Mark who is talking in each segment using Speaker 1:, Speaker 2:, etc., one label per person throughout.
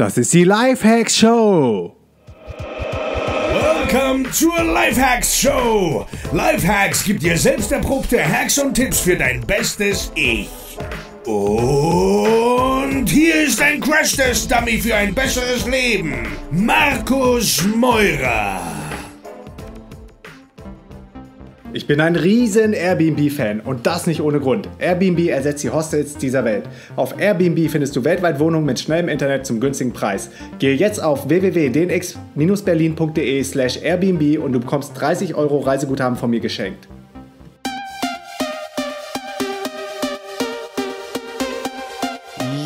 Speaker 1: Das ist die Lifehacks Show. Welcome zur Lifehacks Show. Lifehacks gibt dir selbst erprobte Hacks und Tipps für dein bestes Ich. Und hier ist ein Crash-Test-Dummy für ein besseres Leben. Markus Meurer. Ich bin ein riesen Airbnb-Fan und das nicht ohne Grund. Airbnb ersetzt die Hostels dieser Welt. Auf Airbnb findest du weltweit Wohnungen mit schnellem Internet zum günstigen Preis. Gehe jetzt auf www.dnx-berlin.de slash Airbnb und du bekommst 30 Euro Reiseguthaben von mir geschenkt.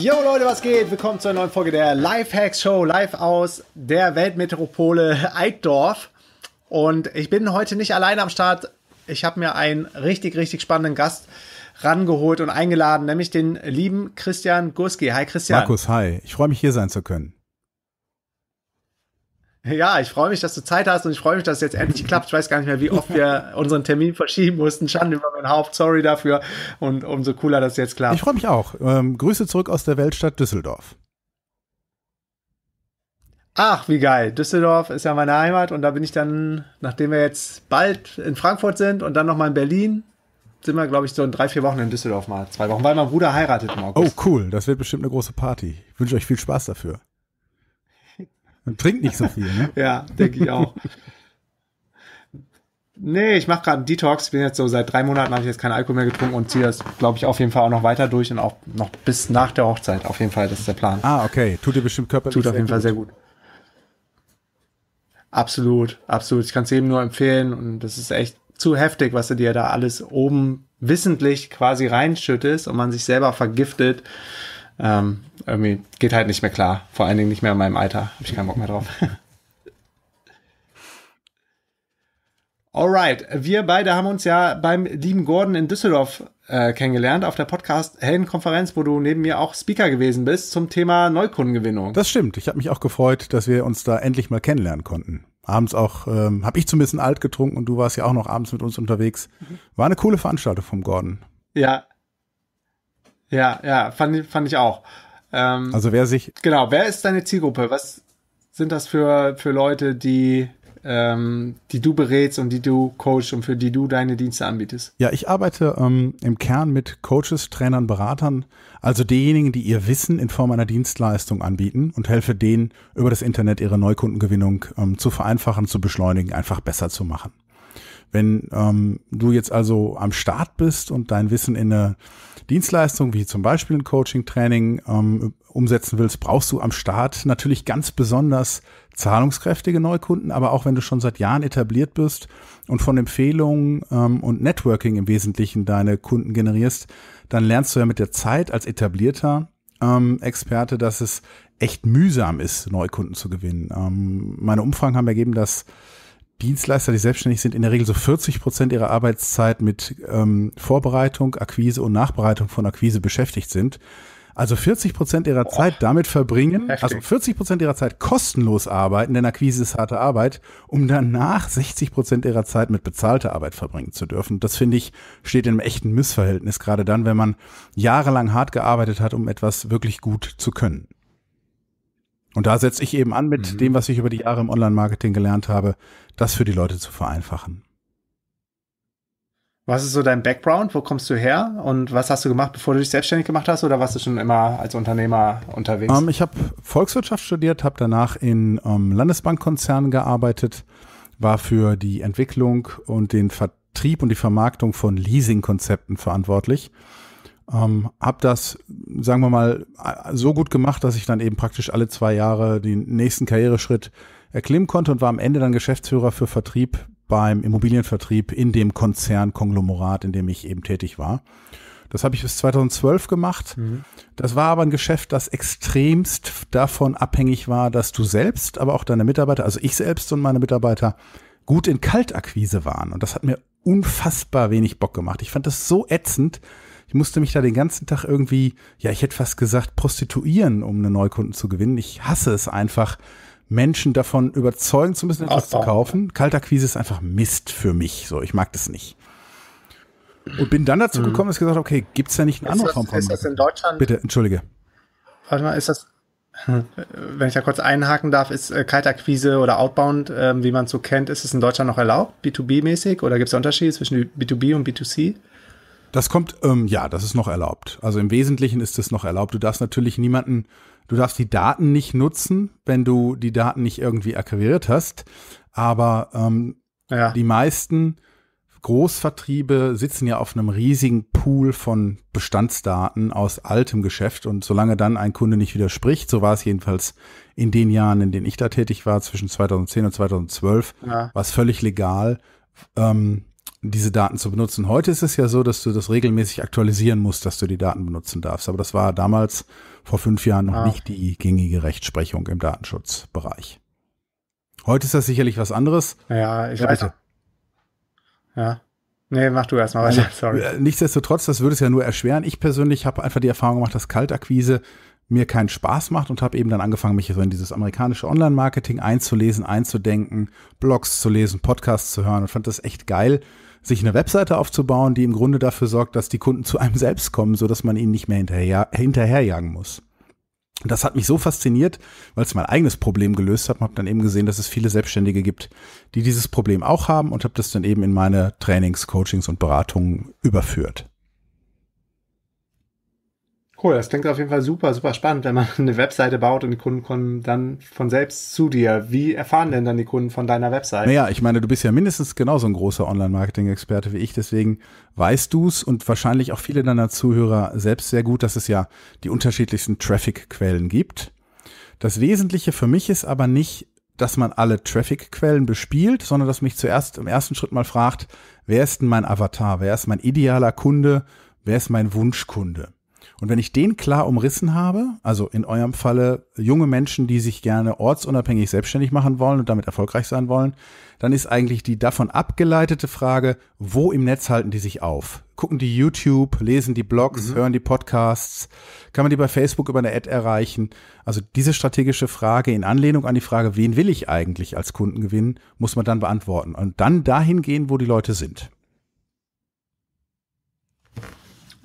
Speaker 1: Yo Leute, was geht? Willkommen zu einer neuen Folge der Lifehacks Show, live aus der Weltmetropole Eickdorf. Und ich bin heute nicht allein am Start, ich habe mir einen richtig, richtig spannenden Gast rangeholt und eingeladen, nämlich den lieben Christian Gurski. Hi Christian. Markus,
Speaker 2: hi. Ich freue mich hier sein zu können.
Speaker 1: Ja, ich freue mich, dass du Zeit hast und ich freue mich, dass es jetzt endlich klappt. Ich weiß gar nicht mehr, wie oft wir unseren Termin verschieben mussten. Schande über mein Haupt, sorry dafür. Und umso cooler, dass es jetzt klappt. Ich
Speaker 2: freue mich auch. Ähm, Grüße zurück aus der Weltstadt Düsseldorf.
Speaker 1: Ach, wie geil. Düsseldorf ist ja meine Heimat und da bin ich dann, nachdem wir jetzt bald in Frankfurt sind und dann nochmal in Berlin, sind wir, glaube ich, so in drei, vier Wochen in Düsseldorf mal. Zwei Wochen, weil mein Bruder heiratet im August. Oh,
Speaker 2: cool. Das wird bestimmt eine große Party. Ich wünsche euch viel Spaß dafür. Und trinkt nicht so viel, ne?
Speaker 1: ja, denke ich auch. Nee, ich mache gerade einen Detox. Bin jetzt so seit drei Monaten habe ich jetzt keinen Alkohol mehr getrunken und ziehe das, glaube ich, auf jeden Fall auch noch weiter durch und auch noch bis nach der Hochzeit. Auf jeden Fall, das ist der Plan. Ah, okay. Tut dir bestimmt
Speaker 2: körperlich. Tut auf jeden gut. Fall
Speaker 1: sehr gut. Absolut, absolut. Ich kann es jedem nur empfehlen und das ist echt zu heftig, was du dir da alles oben wissentlich quasi reinschüttest und man sich selber vergiftet. Ähm, irgendwie geht halt nicht mehr klar. Vor allen Dingen nicht mehr in meinem Alter. Habe ich keinen Bock mehr drauf. Alright, wir beide haben uns ja beim lieben Gordon in Düsseldorf äh, kennengelernt auf der
Speaker 2: Podcast Heldenkonferenz, wo du neben
Speaker 1: mir auch Speaker gewesen bist zum
Speaker 2: Thema Neukundengewinnung. Das stimmt. Ich habe mich auch gefreut, dass wir uns da endlich mal kennenlernen konnten. Abends auch ähm, habe ich zumindest ein alt getrunken und du warst ja auch noch abends mit uns unterwegs. Mhm. War eine coole Veranstaltung vom Gordon.
Speaker 1: Ja, ja, ja, fand, fand ich auch. Ähm, also wer sich genau, wer ist deine Zielgruppe? Was sind das für für Leute, die ähm, die du berätst und die du coachst und für die du deine Dienste anbietest?
Speaker 2: Ja, ich arbeite ähm, im Kern mit Coaches, Trainern, Beratern, also diejenigen, die ihr Wissen in Form einer Dienstleistung anbieten und helfe denen, über das Internet ihre Neukundengewinnung ähm, zu vereinfachen, zu beschleunigen, einfach besser zu machen. Wenn ähm, du jetzt also am Start bist und dein Wissen in eine Dienstleistung, wie zum Beispiel ein Coaching-Training, ähm, umsetzen willst, brauchst du am Start natürlich ganz besonders zahlungskräftige Neukunden, aber auch wenn du schon seit Jahren etabliert bist und von Empfehlungen ähm, und Networking im Wesentlichen deine Kunden generierst, dann lernst du ja mit der Zeit als etablierter ähm, Experte, dass es echt mühsam ist, Neukunden zu gewinnen. Ähm, meine Umfragen haben ergeben, dass Dienstleister, die selbstständig sind, in der Regel so 40 Prozent ihrer Arbeitszeit mit ähm, Vorbereitung, Akquise und Nachbereitung von Akquise beschäftigt sind. Also 40 Prozent ihrer oh, Zeit damit verbringen, heftig. also 40 Prozent ihrer Zeit kostenlos arbeiten, denn Akquise ist harte Arbeit, um danach 60 Prozent ihrer Zeit mit bezahlter Arbeit verbringen zu dürfen. Das finde ich steht in einem echten Missverhältnis, gerade dann, wenn man jahrelang hart gearbeitet hat, um etwas wirklich gut zu können. Und da setze ich eben an mit mhm. dem, was ich über die Jahre im Online-Marketing gelernt habe, das für die Leute zu vereinfachen.
Speaker 1: Was ist so dein Background? Wo kommst du her? Und was hast du gemacht, bevor du dich selbstständig gemacht hast? Oder warst du schon immer als Unternehmer unterwegs? Ähm, ich habe
Speaker 2: Volkswirtschaft studiert, habe danach in ähm, Landesbankkonzernen gearbeitet, war für die Entwicklung und den Vertrieb und die Vermarktung von Leasingkonzepten verantwortlich. Ähm, habe das, sagen wir mal, so gut gemacht, dass ich dann eben praktisch alle zwei Jahre den nächsten Karriereschritt erklimmen konnte und war am Ende dann Geschäftsführer für Vertrieb beim Immobilienvertrieb in dem Konzern Konglomerat, in dem ich eben tätig war. Das habe ich bis 2012 gemacht. Mhm. Das war aber ein Geschäft, das extremst davon abhängig war, dass du selbst, aber auch deine Mitarbeiter, also ich selbst und meine Mitarbeiter, gut in Kaltakquise waren. Und das hat mir unfassbar wenig Bock gemacht. Ich fand das so ätzend. Ich musste mich da den ganzen Tag irgendwie, ja, ich hätte fast gesagt, prostituieren, um einen Neukunden zu gewinnen. Ich hasse es einfach, Menschen davon überzeugen zu müssen, etwas zu kaufen. Kaltakquise ist einfach Mist für mich. So, ich mag das nicht. Und bin dann dazu hm. gekommen, dass ich gesagt habe, okay, gibt es da nicht eine andere Form von Ist das in Deutschland? Bitte, entschuldige. Warte mal, ist das, hm,
Speaker 1: wenn ich da kurz einhaken darf, ist äh, Kaltakquise oder Outbound, äh, wie man es so kennt, ist es in Deutschland noch
Speaker 2: erlaubt, B2B-mäßig? Oder gibt es Unterschiede zwischen B2B und B2C? Das kommt, ähm, ja, das ist noch erlaubt. Also im Wesentlichen ist das noch erlaubt. Du darfst natürlich niemanden Du darfst die Daten nicht nutzen, wenn du die Daten nicht irgendwie akquiriert hast. Aber ähm, ja. die meisten Großvertriebe sitzen ja auf einem riesigen Pool von Bestandsdaten aus altem Geschäft und solange dann ein Kunde nicht widerspricht, so war es jedenfalls in den Jahren, in denen ich da tätig war, zwischen 2010 und 2012, ja. war es völlig legal, ähm, diese Daten zu benutzen. Heute ist es ja so, dass du das regelmäßig aktualisieren musst, dass du die Daten benutzen darfst. Aber das war damals vor fünf Jahren noch ah. nicht die gängige Rechtsprechung im Datenschutzbereich. Heute ist das sicherlich was anderes. Ja, ich ja, weiß. Bitte. Ja. Nee, mach du erstmal weiter, also, sorry. Äh, nichtsdestotrotz, das würde es ja nur erschweren. Ich persönlich habe einfach die Erfahrung gemacht, dass Kaltakquise mir keinen Spaß macht und habe eben dann angefangen, mich so in dieses amerikanische Online-Marketing einzulesen, einzudenken, Blogs zu lesen, Podcasts zu hören und fand das echt geil, sich eine Webseite aufzubauen, die im Grunde dafür sorgt, dass die Kunden zu einem selbst kommen, so dass man ihnen nicht mehr hinterher, hinterherjagen muss. Und das hat mich so fasziniert, weil es mein eigenes Problem gelöst hat. Ich habe dann eben gesehen, dass es viele Selbstständige gibt, die dieses Problem auch haben und habe das dann eben in meine Trainings, Coachings und Beratungen überführt.
Speaker 1: Cool, das klingt auf jeden Fall super, super spannend, wenn man eine Webseite baut und die Kunden kommen dann von selbst zu dir. Wie erfahren denn dann die Kunden von deiner Webseite? Naja, ich
Speaker 2: meine, du bist ja mindestens genauso ein großer Online-Marketing-Experte wie ich, deswegen weißt du es und wahrscheinlich auch viele deiner Zuhörer selbst sehr gut, dass es ja die unterschiedlichsten Traffic-Quellen gibt. Das Wesentliche für mich ist aber nicht, dass man alle Traffic-Quellen bespielt, sondern dass mich zuerst im ersten Schritt mal fragt, wer ist denn mein Avatar, wer ist mein idealer Kunde, wer ist mein Wunschkunde? Und wenn ich den klar umrissen habe, also in eurem Falle junge Menschen, die sich gerne ortsunabhängig selbstständig machen wollen und damit erfolgreich sein wollen, dann ist eigentlich die davon abgeleitete Frage, wo im Netz halten die sich auf? Gucken die YouTube, lesen die Blogs, mhm. hören die Podcasts, kann man die bei Facebook über eine Ad erreichen? Also diese strategische Frage in Anlehnung an die Frage, wen will ich eigentlich als Kunden gewinnen, muss man dann beantworten und dann dahin gehen, wo die Leute sind.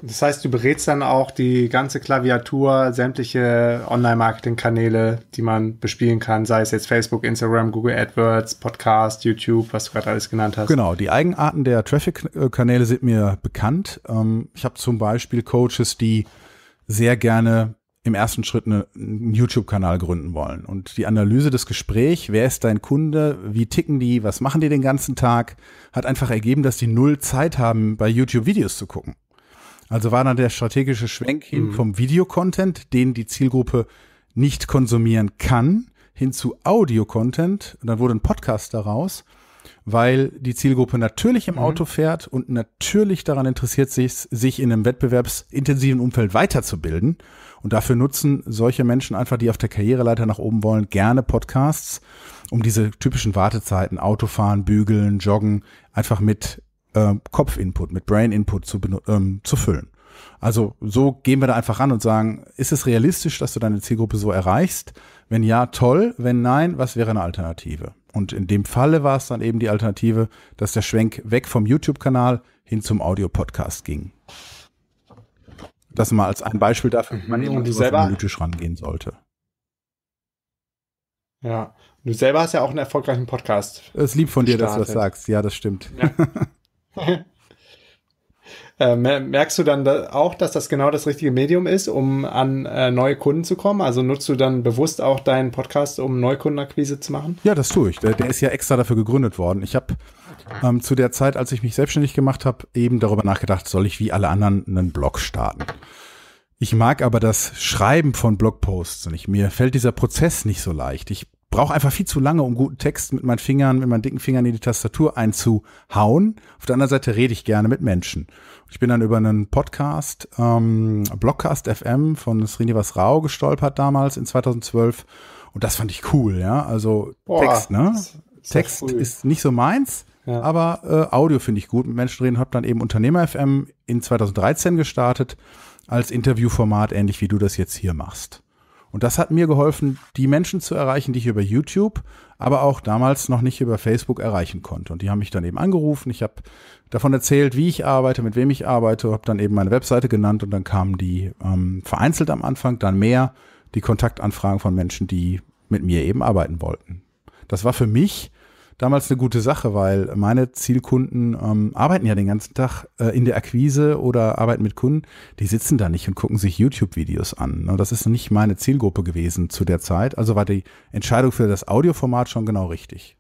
Speaker 2: Das
Speaker 1: heißt, du berätst dann auch die ganze Klaviatur, sämtliche Online-Marketing-Kanäle, die man bespielen kann, sei es jetzt Facebook, Instagram, Google AdWords, Podcast, YouTube, was du gerade alles genannt hast. Genau,
Speaker 2: die Eigenarten der Traffic-Kanäle sind mir bekannt. Ähm, ich habe zum Beispiel Coaches, die sehr gerne im ersten Schritt einen YouTube-Kanal gründen wollen. Und die Analyse des Gesprächs, wer ist dein Kunde, wie ticken die, was machen die den ganzen Tag, hat einfach ergeben, dass die null Zeit haben, bei YouTube Videos zu gucken. Also war dann der strategische Schwenk hin mhm. vom Videocontent, den die Zielgruppe nicht konsumieren kann, hin zu Audio-Content. Und dann wurde ein Podcast daraus, weil die Zielgruppe natürlich im mhm. Auto fährt und natürlich daran interessiert sich, sich in einem wettbewerbsintensiven Umfeld weiterzubilden. Und dafür nutzen solche Menschen einfach, die auf der Karriereleiter nach oben wollen, gerne Podcasts, um diese typischen Wartezeiten, Autofahren, Bügeln, Joggen, einfach mit äh, Kopf-Input, mit Brain-Input zu, ähm, zu füllen. Also so gehen wir da einfach ran und sagen, ist es realistisch, dass du deine Zielgruppe so erreichst? Wenn ja, toll. Wenn nein, was wäre eine Alternative? Und in dem Falle war es dann eben die Alternative, dass der Schwenk weg vom YouTube-Kanal hin zum Audiopodcast ging. Das mal als ein Beispiel dafür, wie man mhm. eben selber analytisch rangehen sollte.
Speaker 1: Ja, du selber hast ja auch einen erfolgreichen Podcast. Es ist lieb von dir, dass du das sagst.
Speaker 2: Ja, das stimmt. Ja.
Speaker 1: Äh, merkst du dann auch, dass das genau das richtige Medium ist, um an äh, neue Kunden zu kommen? Also nutzt du dann bewusst auch deinen Podcast, um Neukundenakquise zu machen?
Speaker 2: Ja, das tue ich. Der, der ist ja extra dafür gegründet worden. Ich habe ähm, zu der Zeit, als ich mich selbstständig gemacht habe, eben darüber nachgedacht, soll ich wie alle anderen einen Blog starten? Ich mag aber das Schreiben von Blogposts nicht. Mir fällt dieser Prozess nicht so leicht. Ich brauche einfach viel zu lange, um guten Text mit meinen Fingern, mit meinen dicken Fingern in die Tastatur einzuhauen. Auf der anderen Seite rede ich gerne mit Menschen. Ich bin dann über einen Podcast, ähm, Blockcast FM von Srinivas Rao gestolpert damals in 2012. Und das fand ich cool, ja. Also Boah, Text, ne? ist Text cool. ist nicht so meins, ja. aber äh, Audio finde ich gut. Mit Menschen reden habe dann eben Unternehmer FM in 2013 gestartet als Interviewformat, ähnlich wie du das jetzt hier machst. Und das hat mir geholfen, die Menschen zu erreichen, die ich über YouTube, aber auch damals noch nicht über Facebook erreichen konnte. Und die haben mich dann eben angerufen. Ich habe davon erzählt, wie ich arbeite, mit wem ich arbeite, habe dann eben meine Webseite genannt und dann kamen die ähm, vereinzelt am Anfang, dann mehr die Kontaktanfragen von Menschen, die mit mir eben arbeiten wollten. Das war für mich damals eine gute Sache, weil meine Zielkunden ähm, arbeiten ja den ganzen Tag äh, in der Akquise oder arbeiten mit Kunden. Die sitzen da nicht und gucken sich YouTube-Videos an. Ne? Das ist nicht meine Zielgruppe gewesen zu der Zeit. Also war die Entscheidung für das Audioformat schon genau richtig.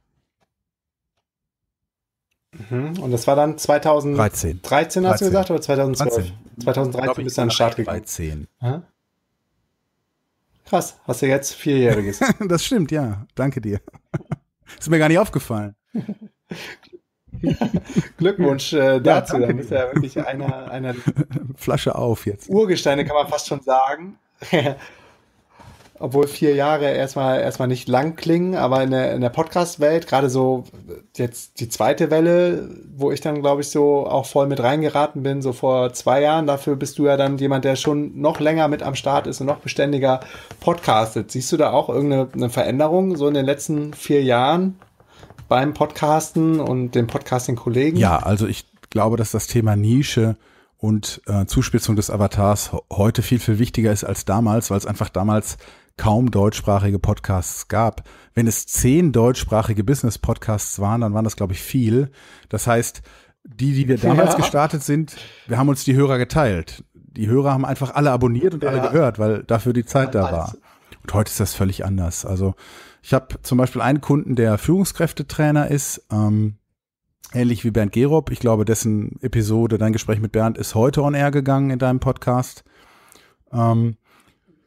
Speaker 1: Mhm. Und das war dann 2013, 13. hast du gesagt, oder 2012? 13. 2013 bist du an den Start gegangen. 13. Krass, hast du jetzt Vierjähriges.
Speaker 2: das stimmt, ja. Danke dir. Ist mir gar nicht aufgefallen.
Speaker 1: Glückwunsch äh, dazu. Ja, da ist ja wirklich einer, einer
Speaker 2: Flasche auf jetzt.
Speaker 1: Urgesteine kann man fast schon sagen obwohl vier Jahre erstmal erstmal nicht lang klingen, aber in der, in der Podcast-Welt, gerade so jetzt die zweite Welle, wo ich dann, glaube ich, so auch voll mit reingeraten bin, so vor zwei Jahren, dafür bist du ja dann jemand, der schon noch länger mit am Start ist und noch beständiger podcastet. Siehst du da auch irgendeine Veränderung so in den letzten vier Jahren beim Podcasten und den
Speaker 2: Podcasting-Kollegen? Ja, also ich glaube, dass das Thema Nische und äh, Zuspitzung des Avatars heute viel, viel wichtiger ist als damals, weil es einfach damals kaum deutschsprachige Podcasts gab. Wenn es zehn deutschsprachige Business-Podcasts waren, dann waren das, glaube ich, viel. Das heißt, die, die wir damals ja. gestartet sind, wir haben uns die Hörer geteilt. Die Hörer haben einfach alle abonniert und ja. alle gehört, weil dafür die Zeit da war. Und heute ist das völlig anders. Also ich habe zum Beispiel einen Kunden, der Führungskräftetrainer ist, ähm, ähnlich wie Bernd Gerob. Ich glaube, dessen Episode, dein Gespräch mit Bernd ist heute on air gegangen in deinem Podcast. Ähm,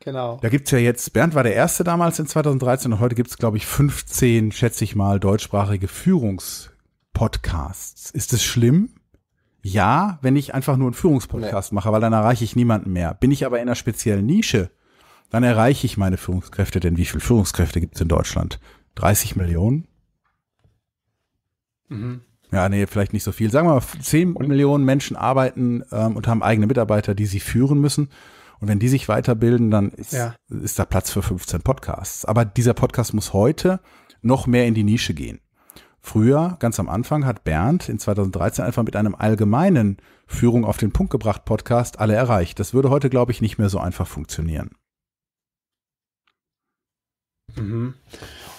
Speaker 2: Genau. Da gibt's ja jetzt, Bernd war der Erste damals in 2013 und heute gibt's glaube ich, 15, schätze ich mal, deutschsprachige Führungspodcasts. Ist es schlimm? Ja, wenn ich einfach nur einen Führungspodcast nee. mache, weil dann erreiche ich niemanden mehr. Bin ich aber in einer speziellen Nische, dann erreiche ich meine Führungskräfte, denn wie viele Führungskräfte gibt's in Deutschland? 30 Millionen? Mhm. Ja, nee, vielleicht nicht so viel. Sagen wir mal, 10 Millionen Menschen arbeiten ähm, und haben eigene Mitarbeiter, die sie führen müssen. Und wenn die sich weiterbilden, dann ist, ja. ist da Platz für 15 Podcasts. Aber dieser Podcast muss heute noch mehr in die Nische gehen. Früher, ganz am Anfang, hat Bernd in 2013 einfach mit einem allgemeinen Führung auf den Punkt gebracht Podcast alle erreicht. Das würde heute, glaube ich, nicht mehr so einfach funktionieren.
Speaker 1: Mhm.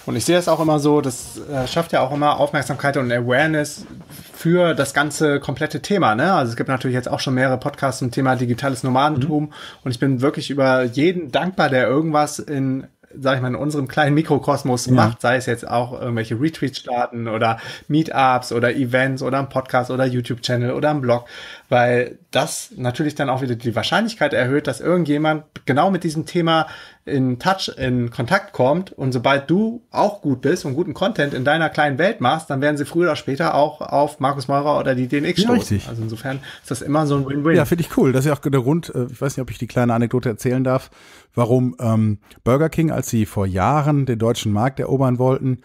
Speaker 1: Und ich sehe es auch immer so, das äh, schafft ja auch immer Aufmerksamkeit und Awareness für das ganze komplette Thema. Ne? Also es gibt natürlich jetzt auch schon mehrere Podcasts zum Thema digitales Nomadentum mhm. und ich bin wirklich über jeden dankbar, der irgendwas in sag ich mal, in unserem kleinen Mikrokosmos ja. macht, sei es jetzt auch irgendwelche Retweets starten oder Meetups oder Events oder ein Podcast oder YouTube-Channel oder ein Blog, weil das natürlich dann auch wieder die Wahrscheinlichkeit erhöht, dass irgendjemand genau mit diesem Thema in Touch, in Kontakt kommt und sobald du auch gut bist und guten Content in deiner kleinen Welt machst, dann werden sie früher oder später auch auf Markus Meurer oder die DNX ja, Richtig. Also insofern ist das immer so ein Win-Win. Ja, finde
Speaker 2: ich cool. Das ist ja auch der Grund, äh, ich weiß nicht, ob ich die kleine Anekdote erzählen darf, warum ähm, Burger King, als sie vor Jahren den deutschen Markt erobern wollten,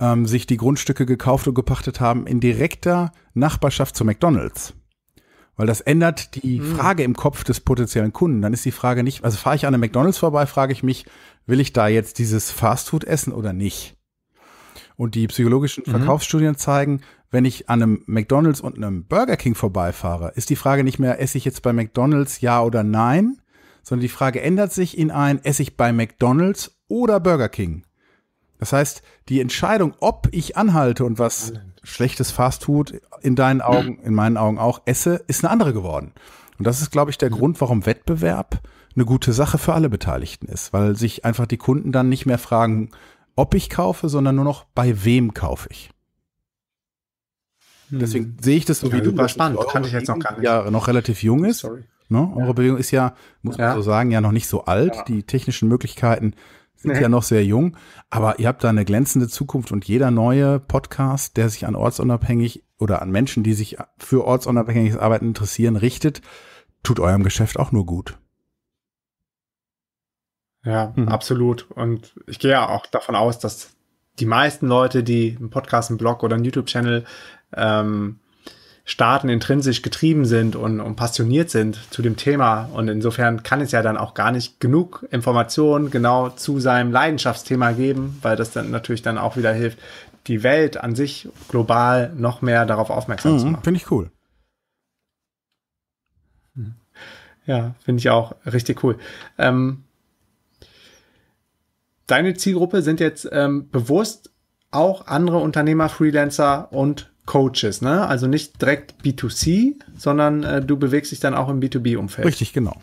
Speaker 2: ähm, sich die Grundstücke gekauft und gepachtet haben in direkter Nachbarschaft zu McDonald's. Weil das ändert die mhm. Frage im Kopf des potenziellen Kunden. Dann ist die Frage nicht, also fahre ich an einem McDonald's vorbei, frage ich mich, will ich da jetzt dieses Fastfood essen oder nicht? Und die psychologischen mhm. Verkaufsstudien zeigen, wenn ich an einem McDonald's und einem Burger King vorbeifahre, ist die Frage nicht mehr, esse ich jetzt bei McDonald's ja oder nein, sondern die Frage ändert sich in ein, esse ich bei McDonald's oder Burger King? Das heißt, die Entscheidung, ob ich anhalte und was schlechtes Fast tut in deinen Augen, in meinen Augen auch esse, ist eine andere geworden. Und das ist, glaube ich, der Grund, warum Wettbewerb eine gute Sache für alle Beteiligten ist, weil sich einfach die Kunden dann nicht mehr fragen, ob ich kaufe, sondern nur noch, bei wem kaufe ich. Hm. Deswegen sehe ich das so ja, wie du. Überspannend, kannte ich jetzt noch gar nicht. Ja, noch relativ jung ist. Sorry Ne? Eure ja. Bewegung ist ja, muss man ja. so sagen, ja noch nicht so alt. Ja. Die technischen Möglichkeiten sind nee. ja noch sehr jung, aber ihr habt da eine glänzende Zukunft und jeder neue Podcast, der sich an ortsunabhängig oder an Menschen, die sich für ortsunabhängiges Arbeiten interessieren, richtet, tut eurem Geschäft auch nur gut.
Speaker 1: Ja, mhm. absolut. Und ich gehe ja auch davon aus, dass die meisten Leute, die einen Podcast, einen Blog oder einen YouTube-Channel ähm, Staaten intrinsisch getrieben sind und, und passioniert sind zu dem Thema. Und insofern kann es ja dann auch gar nicht genug Informationen genau zu seinem Leidenschaftsthema geben, weil das dann natürlich dann auch wieder hilft, die Welt an sich global noch mehr darauf aufmerksam mhm, zu machen. Finde ich cool. Ja, finde ich auch richtig cool. Ähm, deine Zielgruppe sind jetzt ähm, bewusst auch andere Unternehmer, Freelancer und Coaches, ne? Also nicht direkt B2C, sondern äh, du bewegst dich dann auch im B2B-Umfeld. Richtig,
Speaker 2: genau.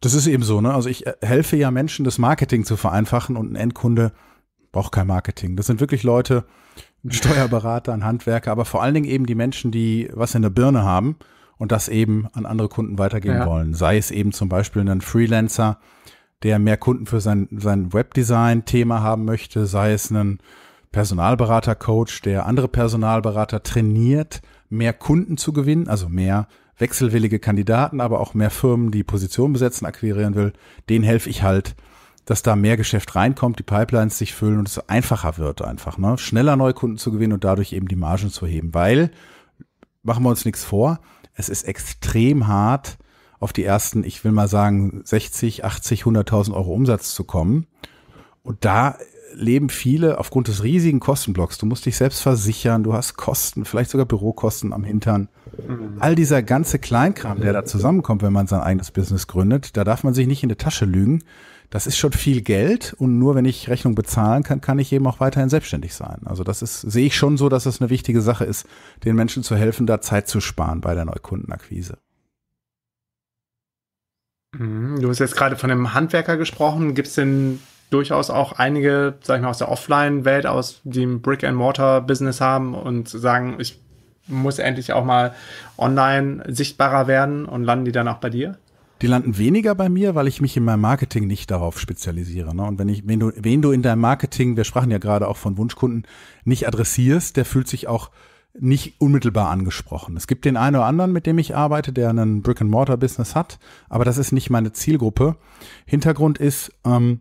Speaker 2: Das ist eben so, ne? Also ich äh, helfe ja Menschen, das Marketing zu vereinfachen und ein Endkunde braucht kein Marketing. Das sind wirklich Leute, Steuerberater, ein Handwerker, aber vor allen Dingen eben die Menschen, die was in der Birne haben und das eben an andere Kunden weitergeben ja. wollen. Sei es eben zum Beispiel ein Freelancer, der mehr Kunden für sein, sein Webdesign-Thema haben möchte, sei es ein Personalberater-Coach, der andere Personalberater trainiert, mehr Kunden zu gewinnen, also mehr wechselwillige Kandidaten, aber auch mehr Firmen, die Positionen besetzen, akquirieren will, den helfe ich halt, dass da mehr Geschäft reinkommt, die Pipelines sich füllen und es einfacher wird einfach, ne? schneller neue Kunden zu gewinnen und dadurch eben die Margen zu heben, weil, machen wir uns nichts vor, es ist extrem hart, auf die ersten, ich will mal sagen, 60, 80, 100.000 Euro Umsatz zu kommen. Und da leben viele aufgrund des riesigen Kostenblocks. Du musst dich selbst versichern, du hast Kosten, vielleicht sogar Bürokosten am Hintern. Mhm. All dieser ganze Kleinkram, der da zusammenkommt, wenn man sein eigenes Business gründet, da darf man sich nicht in die Tasche lügen. Das ist schon viel Geld und nur wenn ich Rechnung bezahlen kann, kann ich eben auch weiterhin selbstständig sein. Also das ist, sehe ich schon so, dass das eine wichtige Sache ist, den Menschen zu helfen, da Zeit zu sparen bei der Neukundenakquise.
Speaker 1: Mhm. Du hast jetzt gerade von einem Handwerker gesprochen. Gibt es denn durchaus auch einige, sag ich mal, aus der Offline-Welt, aus dem Brick-and-Mortar-Business haben und sagen, ich muss endlich auch mal online sichtbarer werden und landen die dann auch bei dir?
Speaker 2: Die landen weniger bei mir, weil ich mich in meinem Marketing nicht darauf spezialisiere. Ne? Und wenn ich, wenn du, wen du in deinem Marketing, wir sprachen ja gerade auch von Wunschkunden, nicht adressierst, der fühlt sich auch nicht unmittelbar angesprochen. Es gibt den einen oder anderen, mit dem ich arbeite, der einen Brick-and-Mortar-Business hat, aber das ist nicht meine Zielgruppe. Hintergrund ist, ähm,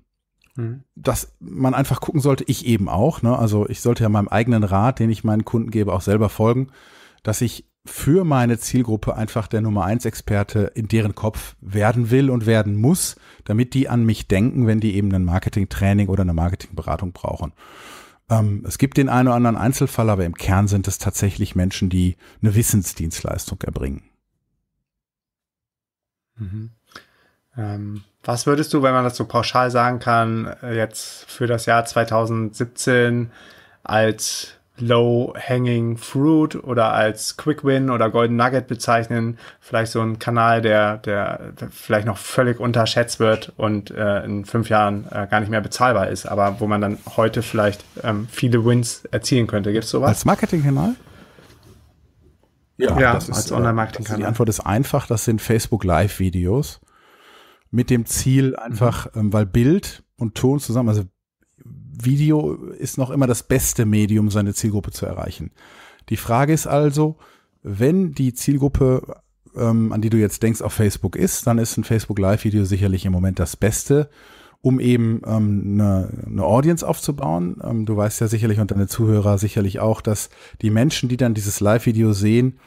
Speaker 2: Mhm. dass man einfach gucken sollte, ich eben auch, ne? also ich sollte ja meinem eigenen Rat, den ich meinen Kunden gebe, auch selber folgen, dass ich für meine Zielgruppe einfach der Nummer eins Experte in deren Kopf werden will und werden muss, damit die an mich denken, wenn die eben ein Marketing-Training oder eine Marketingberatung brauchen. Ähm, es gibt den einen oder anderen Einzelfall, aber im Kern sind es tatsächlich Menschen, die eine Wissensdienstleistung erbringen.
Speaker 1: Mhm. Ähm, was würdest du, wenn man das so pauschal sagen kann, äh, jetzt für das Jahr 2017 als Low-Hanging Fruit oder als Quick Win oder Golden Nugget bezeichnen? Vielleicht so ein Kanal, der, der vielleicht noch völlig unterschätzt wird und äh, in fünf Jahren äh, gar nicht mehr bezahlbar ist, aber wo man dann heute vielleicht ähm, viele Wins erzielen könnte. Gibt es sowas? Als
Speaker 2: Marketingkanal?
Speaker 1: Ja, ja das als Online-Marketing-Kanal. Äh, die Antwort
Speaker 2: ist einfach, das sind Facebook Live-Videos mit dem Ziel mhm. einfach, mhm. weil Bild und Ton zusammen, also Video ist noch immer das beste Medium, seine Zielgruppe zu erreichen. Die Frage ist also, wenn die Zielgruppe, ähm, an die du jetzt denkst, auf Facebook ist, dann ist ein Facebook Live-Video sicherlich im Moment das Beste, um eben ähm, eine, eine Audience aufzubauen. Ähm, du weißt ja sicherlich und deine Zuhörer sicherlich auch, dass die Menschen, die dann dieses Live-Video sehen,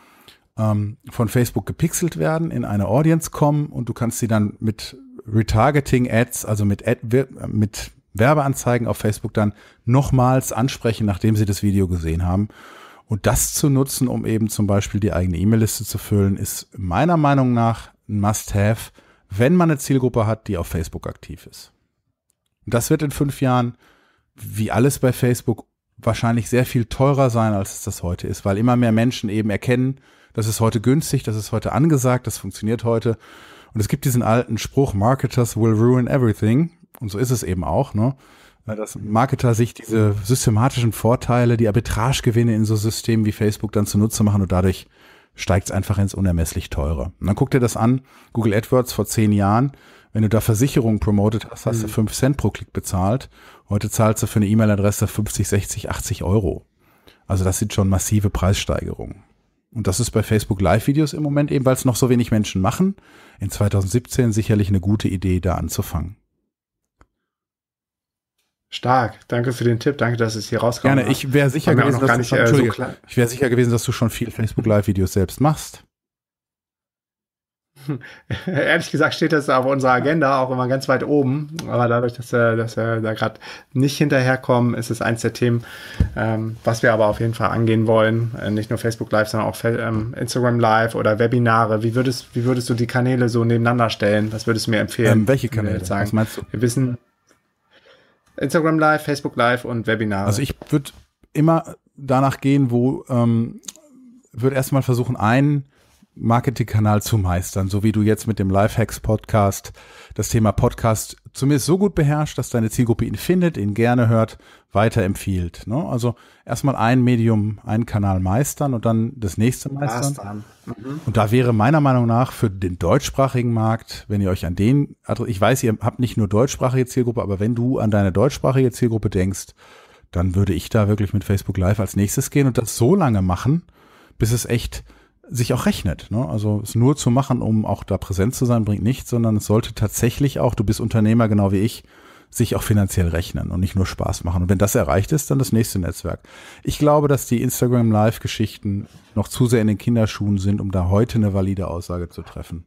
Speaker 2: ähm, von Facebook gepixelt werden, in eine Audience kommen und du kannst sie dann mit Retargeting-Ads, also mit, Ad, äh, mit Werbeanzeigen auf Facebook dann nochmals ansprechen, nachdem sie das Video gesehen haben. Und das zu nutzen, um eben zum Beispiel die eigene E-Mail-Liste zu füllen, ist meiner Meinung nach ein Must-Have, wenn man eine Zielgruppe hat, die auf Facebook aktiv ist. Und das wird in fünf Jahren, wie alles bei Facebook, wahrscheinlich sehr viel teurer sein, als es das heute ist, weil immer mehr Menschen eben erkennen, das ist heute günstig, das ist heute angesagt, das funktioniert heute. Und es gibt diesen alten Spruch, Marketers will ruin everything. Und so ist es eben auch, ne? Dass Marketer sich diese systematischen Vorteile, die Arbitragegewinne in so Systemen wie Facebook dann zunutze machen und dadurch steigt es einfach ins unermesslich teure. Und dann guck dir das an, Google AdWords vor zehn Jahren, wenn du da Versicherungen promotet hast, hast mhm. du fünf Cent pro Klick bezahlt. Heute zahlst du für eine E-Mail-Adresse 50, 60, 80 Euro. Also das sind schon massive Preissteigerungen. Und das ist bei Facebook Live-Videos im Moment eben, weil es noch so wenig Menschen machen, in 2017 sicherlich eine gute Idee, da anzufangen.
Speaker 1: Stark, danke für den Tipp, danke, dass es hier rauskommt. Gerne, ich wäre sicher, äh, so wär sicher
Speaker 2: gewesen, dass du schon viel Facebook Live-Videos selbst machst.
Speaker 1: Ehrlich gesagt steht das auf unserer Agenda auch immer ganz weit oben, aber dadurch, dass wir, äh, dass wir da gerade nicht hinterherkommen, ist es eins der Themen, ähm, was wir aber auf jeden Fall angehen wollen. Äh, nicht nur Facebook Live, sondern auch ähm, Instagram Live oder Webinare. Wie würdest, wie würdest du die Kanäle so nebeneinander stellen? Was würdest du mir empfehlen? Ähm, welche Kanäle? Sagen? Was meinst du? Wir wissen
Speaker 2: Instagram Live, Facebook Live und Webinare. Also ich würde immer danach gehen, wo ähm, würde erstmal versuchen, einen Marketingkanal zu meistern, so wie du jetzt mit dem Lifehacks Podcast das Thema Podcast zumindest so gut beherrscht, dass deine Zielgruppe ihn findet, ihn gerne hört, weiterempfiehlt. Ne? Also erstmal ein Medium, einen Kanal meistern und dann das nächste meistern. Mhm. Und da wäre meiner Meinung nach für den deutschsprachigen Markt, wenn ihr euch an den, also ich weiß, ihr habt nicht nur deutschsprachige Zielgruppe, aber wenn du an deine deutschsprachige Zielgruppe denkst, dann würde ich da wirklich mit Facebook Live als nächstes gehen und das so lange machen, bis es echt sich auch rechnet. Ne? Also es nur zu machen, um auch da präsent zu sein, bringt nichts, sondern es sollte tatsächlich auch, du bist Unternehmer genau wie ich, sich auch finanziell rechnen und nicht nur Spaß machen. Und wenn das erreicht ist, dann das nächste Netzwerk. Ich glaube, dass die Instagram Live-Geschichten noch zu sehr in den Kinderschuhen sind, um da heute eine valide Aussage zu treffen.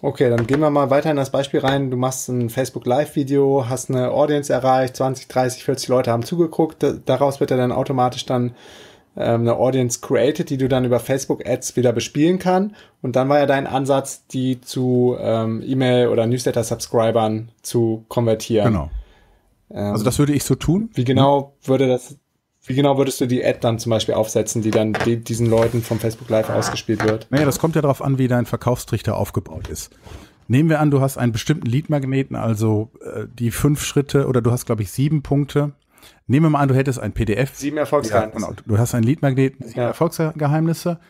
Speaker 1: Okay, dann gehen wir mal weiter in das Beispiel rein. Du machst ein Facebook Live-Video, hast eine Audience erreicht, 20, 30, 40 Leute haben zugeguckt. Daraus wird er dann automatisch dann ähm, eine Audience created, die du dann über Facebook Ads wieder bespielen kann. Und dann war ja dein Ansatz, die zu ähm, E-Mail oder Newsletter Subscribern zu konvertieren. Genau. Ähm, also das würde ich so
Speaker 2: tun. Wie genau
Speaker 1: würde das? Wie genau würdest du die Ad dann zum Beispiel aufsetzen, die dann die, diesen Leuten vom Facebook Live ausgespielt wird?
Speaker 2: Naja, das kommt ja darauf an, wie dein Verkaufstrichter aufgebaut ist. Nehmen wir an, du hast einen bestimmten Lead-Magneten, also äh, die fünf Schritte oder du hast, glaube ich, sieben Punkte, Nehmen wir mal an, du hättest ein PDF. Sieben Erfolgsgeheimnisse. Ja, genau. Du hast einen Leadmagneten, sieben ja. Erfolgsgeheimnisse.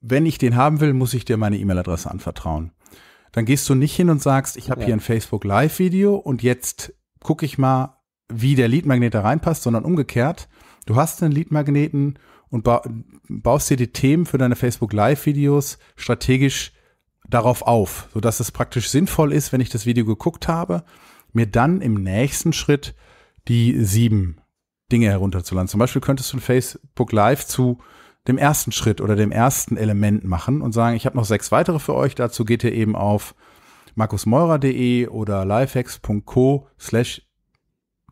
Speaker 2: Wenn ich den haben will, muss ich dir meine E-Mail-Adresse anvertrauen. Dann gehst du nicht hin und sagst, ich habe ja. hier ein Facebook Live-Video und jetzt gucke ich mal, wie der Leadmagnet da reinpasst, sondern umgekehrt. Du hast einen Leadmagneten und baust dir die Themen für deine Facebook Live-Videos strategisch darauf auf, sodass es praktisch sinnvoll ist, wenn ich das Video geguckt habe, mir dann im nächsten Schritt die sieben Dinge herunterzuladen. Zum Beispiel könntest du ein Facebook Live zu dem ersten Schritt oder dem ersten Element machen und sagen, ich habe noch sechs weitere für euch. Dazu geht ihr eben auf markusmeurer.de oder lifehacks.co slash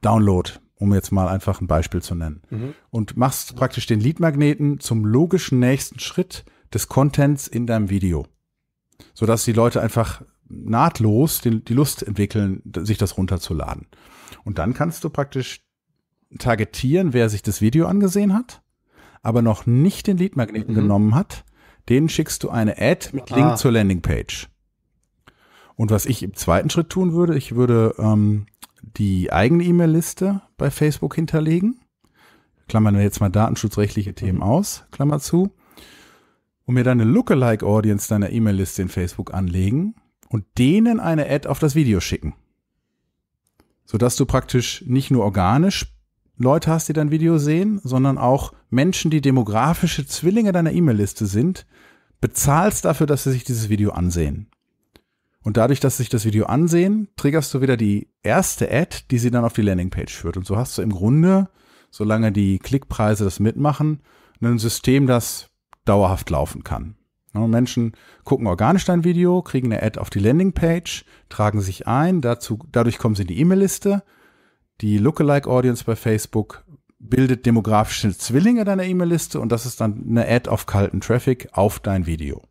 Speaker 2: download, um jetzt mal einfach ein Beispiel zu nennen. Mhm. Und machst praktisch den Leadmagneten zum logischen nächsten Schritt des Contents in deinem Video. Sodass die Leute einfach nahtlos die, die Lust entwickeln, sich das runterzuladen. Und dann kannst du praktisch targetieren, wer sich das Video angesehen hat, aber noch nicht den Leadmagneten mhm. genommen hat. Den schickst du eine Ad mit ah. Link ah. zur Landingpage. Und was ich im zweiten Schritt tun würde, ich würde ähm, die eigene E-Mail-Liste bei Facebook hinterlegen. Klammern wir jetzt mal datenschutzrechtliche mhm. Themen aus, Klammer zu. Und mir deine Lookalike-Audience deiner E-Mail-Liste in Facebook anlegen und denen eine Ad auf das Video schicken sodass du praktisch nicht nur organisch Leute hast, die dein Video sehen, sondern auch Menschen, die demografische Zwillinge deiner E-Mail-Liste sind, bezahlst dafür, dass sie sich dieses Video ansehen. Und dadurch, dass sie sich das Video ansehen, triggerst du wieder die erste Ad, die sie dann auf die Landingpage führt. Und so hast du im Grunde, solange die Klickpreise das mitmachen, ein System, das dauerhaft laufen kann. Ne, Menschen gucken organisch dein Video, kriegen eine Ad auf die Landingpage, tragen sich ein, dazu, dadurch kommen sie in die E-Mail-Liste. Die Lookalike-Audience bei Facebook bildet demografische Zwillinge deiner E-Mail-Liste und das ist dann eine Ad auf kalten Traffic auf dein Video.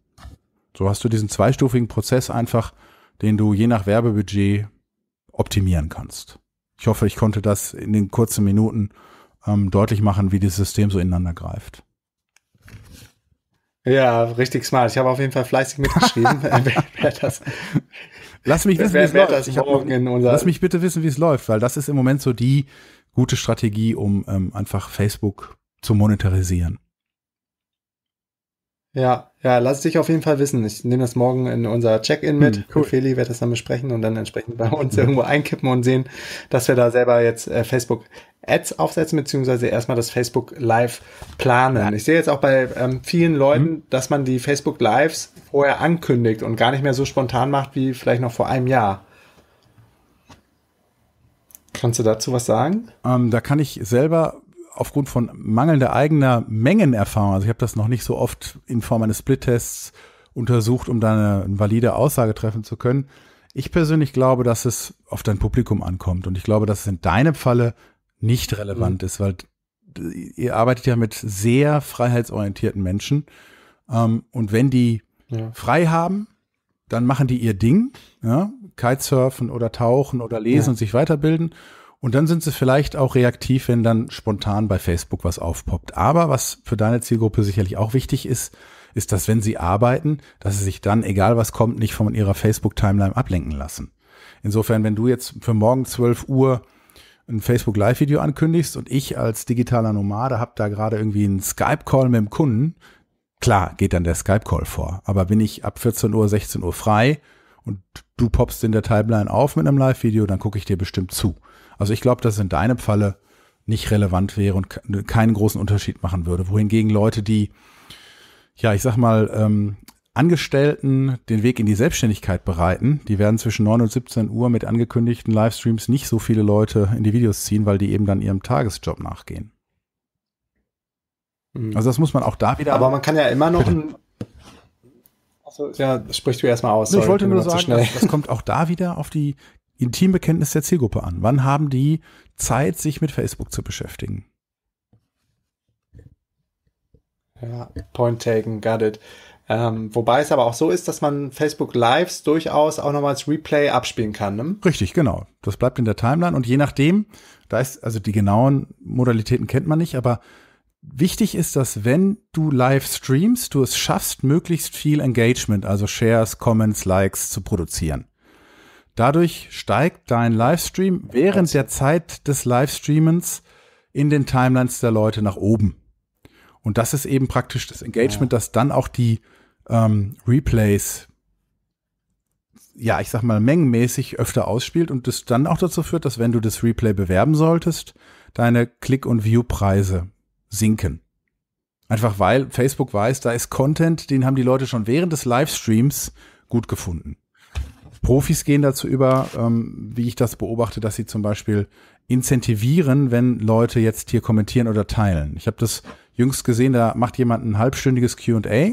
Speaker 2: So hast du diesen zweistufigen Prozess einfach, den du je nach Werbebudget optimieren kannst. Ich hoffe, ich konnte das in den kurzen Minuten ähm, deutlich machen, wie dieses System so ineinander greift.
Speaker 1: Ja, richtig smart. Ich habe auf jeden Fall fleißig mitgeschrieben. lass mich wissen, wie es läuft. Noch, lass mich
Speaker 2: bitte wissen, wie es läuft, weil das ist im Moment so die gute Strategie, um ähm, einfach Facebook zu monetarisieren.
Speaker 1: Ja, ja, lass dich auf jeden Fall wissen. Ich nehme das morgen in unser Check-in mit. Hm, cool. Und Feli wird das dann besprechen und dann entsprechend bei uns irgendwo einkippen und sehen, dass wir da selber jetzt äh, Facebook Ads aufsetzen, beziehungsweise erstmal das Facebook Live planen. Ja. Ich sehe jetzt auch bei ähm, vielen Leuten, mhm. dass man die Facebook Lives vorher ankündigt und gar nicht mehr so spontan macht wie vielleicht noch vor einem Jahr.
Speaker 2: Kannst du dazu was sagen? Ähm, da kann ich selber aufgrund von mangelnder eigener Mengenerfahrung, also ich habe das noch nicht so oft in Form eines Splittests untersucht, um da eine, eine valide Aussage treffen zu können. Ich persönlich glaube, dass es auf dein Publikum ankommt und ich glaube, dass es in deinem Falle nicht relevant mhm. ist, weil ihr arbeitet ja mit sehr freiheitsorientierten Menschen ähm, und wenn die ja. frei haben, dann machen die ihr Ding, ja, Kitesurfen oder tauchen oder lesen ja. und sich weiterbilden und dann sind sie vielleicht auch reaktiv, wenn dann spontan bei Facebook was aufpoppt. Aber was für deine Zielgruppe sicherlich auch wichtig ist, ist, dass wenn sie arbeiten, dass sie sich dann, egal was kommt, nicht von ihrer Facebook-Timeline ablenken lassen. Insofern, wenn du jetzt für morgen 12 Uhr ein Facebook Live-Video ankündigst und ich als digitaler Nomade habe da gerade irgendwie einen Skype-Call mit dem Kunden, klar geht dann der Skype-Call vor. Aber bin ich ab 14 Uhr, 16 Uhr frei und du poppst in der Timeline auf mit einem Live-Video, dann gucke ich dir bestimmt zu. Also ich glaube, dass es in deinem Falle nicht relevant wäre und keinen großen Unterschied machen würde. Wohingegen Leute, die, ja, ich sag mal, ähm, Angestellten den Weg in die Selbstständigkeit bereiten, die werden zwischen 9 und 17 Uhr mit angekündigten Livestreams nicht so viele Leute in die Videos ziehen, weil die eben dann ihrem Tagesjob nachgehen. Hm. Also das muss man auch da wieder.
Speaker 1: Aber man kann ja immer noch ein. Also, ja, sprich du erstmal aus. Nee, ich wollte nur sagen, das, das,
Speaker 2: kommt auch da wieder auf die Intimbekenntnis der Zielgruppe an? Wann haben die Zeit, sich mit Facebook zu beschäftigen?
Speaker 1: Ja, point taken, got it. Ähm, wobei es aber auch so ist, dass man Facebook Lives durchaus auch nochmal als Replay abspielen kann. Ne?
Speaker 2: Richtig, genau. Das bleibt in der Timeline und je nachdem, da ist, also die genauen Modalitäten kennt man nicht, aber wichtig ist, dass wenn du live streamst, du es schaffst, möglichst viel Engagement, also Shares, Comments, Likes zu produzieren. Dadurch steigt dein Livestream während der Zeit des Livestreamens in den Timelines der Leute nach oben. Und das ist eben praktisch das Engagement, ja. das dann auch die ähm, Replays, ja, ich sag mal, mengenmäßig öfter ausspielt und das dann auch dazu führt, dass wenn du das Replay bewerben solltest, deine Klick- und View-Preise sinken. Einfach weil Facebook weiß, da ist Content, den haben die Leute schon während des Livestreams gut gefunden. Profis gehen dazu über, ähm, wie ich das beobachte, dass sie zum Beispiel incentivieren, wenn Leute jetzt hier kommentieren oder teilen. Ich habe das jüngst gesehen, da macht jemand ein halbstündiges QA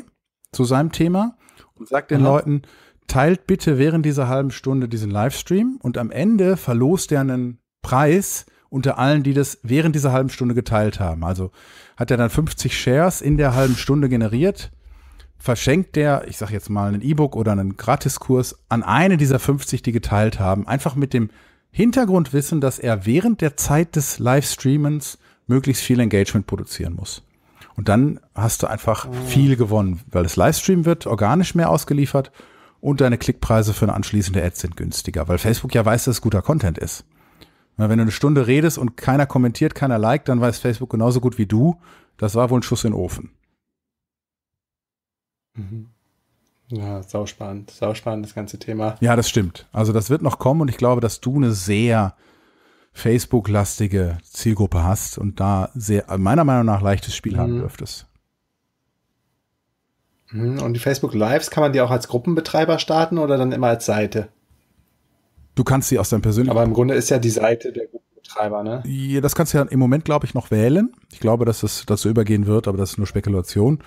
Speaker 2: zu seinem Thema und sagt den mhm. Leuten, teilt bitte während dieser halben Stunde diesen Livestream und am Ende verlost er einen Preis unter allen, die das während dieser halben Stunde geteilt haben. Also hat er dann 50 Shares in der halben Stunde generiert verschenkt der, ich sage jetzt mal, ein E-Book oder einen Gratiskurs an eine dieser 50, die geteilt haben, einfach mit dem Hintergrundwissen, dass er während der Zeit des Livestreamens möglichst viel Engagement produzieren muss. Und dann hast du einfach ah. viel gewonnen, weil das Livestream wird, organisch mehr ausgeliefert und deine Klickpreise für eine anschließende Ad sind günstiger, weil Facebook ja weiß, dass es guter Content ist. Wenn du eine Stunde redest und keiner kommentiert, keiner liked, dann weiß Facebook genauso gut wie du, das war wohl ein Schuss in den Ofen. Mhm.
Speaker 1: Ja, sauspannend. Sauspannend, das ganze Thema.
Speaker 2: Ja, das stimmt. Also das wird noch kommen und ich glaube, dass du eine sehr Facebook-lastige Zielgruppe hast und da sehr, meiner Meinung nach, leichtes Spiel mhm. haben dürftest.
Speaker 1: Mhm. Und die Facebook Lives, kann man die auch als Gruppenbetreiber starten oder dann immer als Seite? Du kannst sie aus deinem persönlichen. Aber im Grunde ist ja die Seite der
Speaker 2: Gruppenbetreiber, ne? Ja, das kannst du ja im Moment, glaube ich, noch wählen. Ich glaube, dass das dazu übergehen wird, aber das ist nur Spekulation.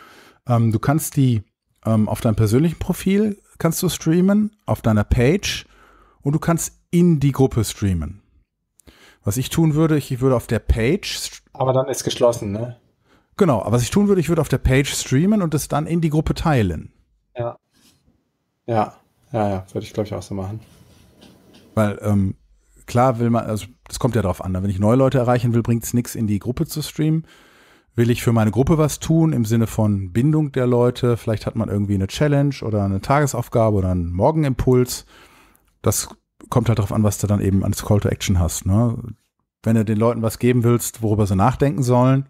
Speaker 2: Ähm, du kannst die ähm, auf deinem persönlichen Profil kannst du streamen, auf deiner Page und du kannst in die Gruppe streamen. Was ich tun würde, ich würde auf der Page.
Speaker 1: Aber dann ist geschlossen,
Speaker 2: ne? Genau, aber was ich tun würde, ich würde auf der Page streamen und es dann in die Gruppe teilen. Ja. Ja, ja, ja, würde ich glaube ich auch so machen. Weil, ähm, klar will man, also das kommt ja darauf an, ne? wenn ich neue Leute erreichen will, bringt es nichts, in die Gruppe zu streamen will ich für meine Gruppe was tun im Sinne von Bindung der Leute. Vielleicht hat man irgendwie eine Challenge oder eine Tagesaufgabe oder einen Morgenimpuls. Das kommt halt darauf an, was du dann eben als Call to Action hast. Ne? Wenn du den Leuten was geben willst, worüber sie nachdenken sollen,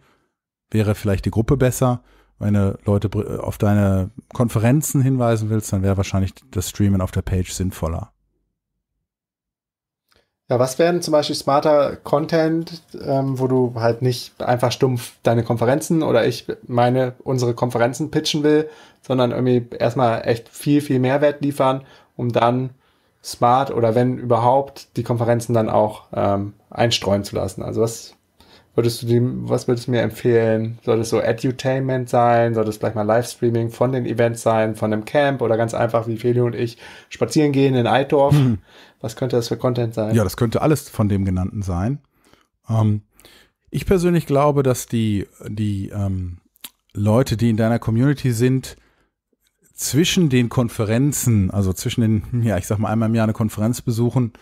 Speaker 2: wäre vielleicht die Gruppe besser. Wenn du Leute auf deine Konferenzen hinweisen willst, dann wäre wahrscheinlich das Streamen auf der Page sinnvoller.
Speaker 1: Ja, was wären zum Beispiel smarter Content, ähm, wo du halt nicht einfach stumpf deine Konferenzen oder ich meine unsere Konferenzen pitchen will, sondern irgendwie erstmal echt viel, viel Mehrwert liefern, um dann smart oder wenn überhaupt die Konferenzen dann auch ähm, einstreuen zu lassen. Also was Würdest du dem, was würdest du mir empfehlen? Soll das so Edutainment sein? Soll das gleich mal Livestreaming von den Events sein, von einem Camp oder ganz einfach wie Feli und ich spazieren gehen in Altdorf? Hm. Was könnte das für Content sein? Ja, das
Speaker 2: könnte alles von dem genannten sein. Ähm, ich persönlich glaube, dass die, die ähm, Leute, die in deiner Community sind, zwischen den Konferenzen, also zwischen den, ja, ich sag mal einmal im Jahr eine Konferenz besuchen,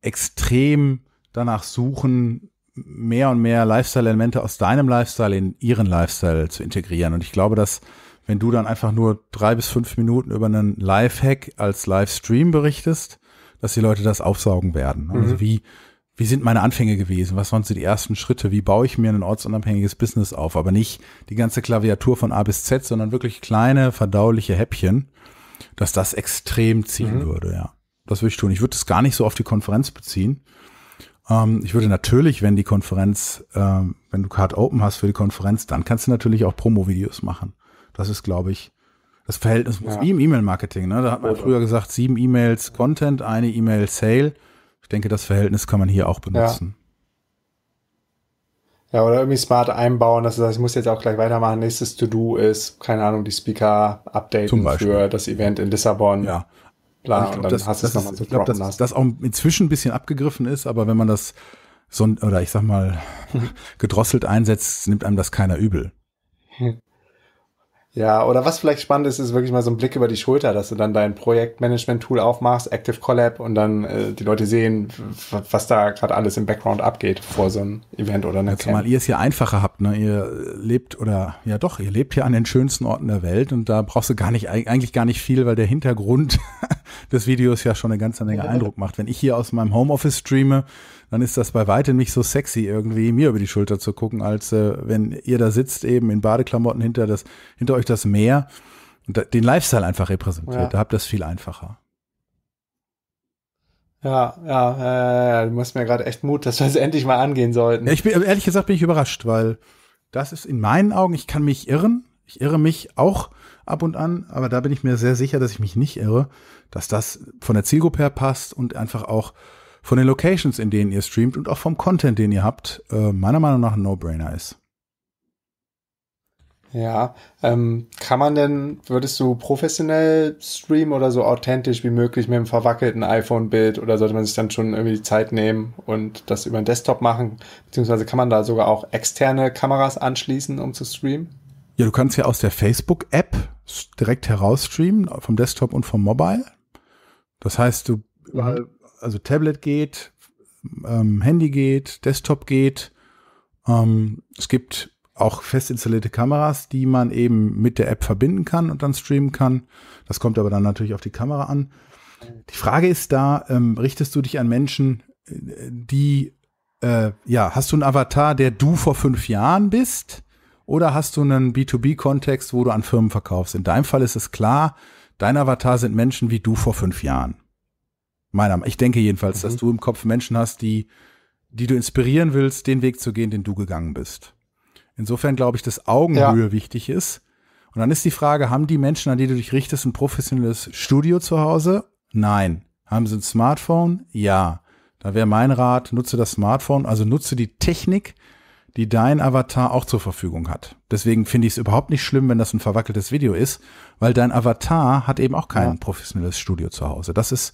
Speaker 2: extrem danach suchen, mehr und mehr Lifestyle-Elemente aus deinem Lifestyle in ihren Lifestyle zu integrieren. Und ich glaube, dass wenn du dann einfach nur drei bis fünf Minuten über einen Lifehack als Livestream berichtest, dass die Leute das aufsaugen werden. Mhm. Also wie, wie sind meine Anfänge gewesen? Was waren so die ersten Schritte? Wie baue ich mir ein ortsunabhängiges Business auf? Aber nicht die ganze Klaviatur von A bis Z, sondern wirklich kleine, verdauliche Häppchen, dass das extrem ziehen mhm. würde, ja. Das würde ich tun. Ich würde es gar nicht so auf die Konferenz beziehen, ähm, ich würde natürlich, wenn die Konferenz, ähm, wenn du Card Open hast für die Konferenz, dann kannst du natürlich auch Promo-Videos machen. Das ist, glaube ich, das Verhältnis ja. im E-Mail-Marketing. Ne? Da hat man Oder. früher gesagt, sieben E-Mails Content, eine E-Mail Sale. Ich denke, das Verhältnis kann man hier auch benutzen. Ja.
Speaker 1: Ja, oder irgendwie smart einbauen, dass du sagst, ich muss jetzt auch gleich weitermachen. Nächstes To-Do ist, keine Ahnung, die Speaker update für das Event in Lissabon. Ja, Klar, und ich glaube, dann das, hast das, es nochmal so Ich glaube, dass
Speaker 2: das auch inzwischen ein bisschen abgegriffen ist, aber wenn man das so, oder ich sag mal, gedrosselt einsetzt, nimmt einem das keiner übel.
Speaker 1: Ja, oder was vielleicht spannend ist, ist wirklich mal so ein Blick über die Schulter, dass du dann dein Projektmanagement-Tool aufmachst, Active Collab und dann äh, die Leute sehen, was da gerade alles im Background abgeht vor so einem Event oder einer ja, Zumal
Speaker 2: ihr es hier einfacher habt, ne? Ihr äh, lebt oder ja doch, ihr lebt hier an den schönsten Orten der Welt und da brauchst du gar nicht eigentlich gar nicht viel, weil der Hintergrund des Videos ja schon eine ganze Menge Eindruck macht. Wenn ich hier aus meinem Homeoffice streame, dann ist das bei weitem nicht so sexy, irgendwie mir über die Schulter zu gucken, als äh, wenn ihr da sitzt, eben in Badeklamotten hinter, das, hinter euch das Meer und da, den Lifestyle einfach repräsentiert. Ja. Da habt ihr das viel einfacher.
Speaker 1: Ja, ja, äh, du machst mir gerade echt Mut, dass wir es endlich mal angehen sollten. Ja, ich
Speaker 2: bin, ehrlich gesagt bin ich überrascht, weil das ist in meinen Augen, ich kann mich irren, ich irre mich auch ab und an, aber da bin ich mir sehr sicher, dass ich mich nicht irre, dass das von der Zielgruppe her passt und einfach auch von den Locations, in denen ihr streamt und auch vom Content, den ihr habt, äh, meiner Meinung nach ein No-Brainer ist.
Speaker 1: Ja, ähm, kann man denn, würdest du professionell streamen oder so authentisch wie möglich mit einem verwackelten iPhone-Bild oder sollte man sich dann schon irgendwie die Zeit nehmen und das über den Desktop machen? Beziehungsweise kann man da sogar auch externe Kameras
Speaker 2: anschließen, um zu streamen? Ja, du kannst ja aus der Facebook-App direkt heraus streamen, vom Desktop und vom Mobile. Das heißt, du mhm also Tablet geht, ähm, Handy geht, Desktop geht. Ähm, es gibt auch fest installierte Kameras, die man eben mit der App verbinden kann und dann streamen kann. Das kommt aber dann natürlich auf die Kamera an. Die Frage ist da, ähm, richtest du dich an Menschen, äh, die, äh, ja, hast du einen Avatar, der du vor fünf Jahren bist? Oder hast du einen B2B-Kontext, wo du an Firmen verkaufst? In deinem Fall ist es klar, dein Avatar sind Menschen wie du vor fünf Jahren. Meiner, ich denke jedenfalls, mhm. dass du im Kopf Menschen hast, die, die du inspirieren willst, den Weg zu gehen, den du gegangen bist. Insofern glaube ich, dass Augenhöhe ja. wichtig ist. Und dann ist die Frage, haben die Menschen, an die du dich richtest, ein professionelles Studio zu Hause? Nein. Haben sie ein Smartphone? Ja. Da wäre mein Rat, nutze das Smartphone, also nutze die Technik, die dein Avatar auch zur Verfügung hat. Deswegen finde ich es überhaupt nicht schlimm, wenn das ein verwackeltes Video ist, weil dein Avatar hat eben auch kein ja. professionelles Studio zu Hause. Das ist,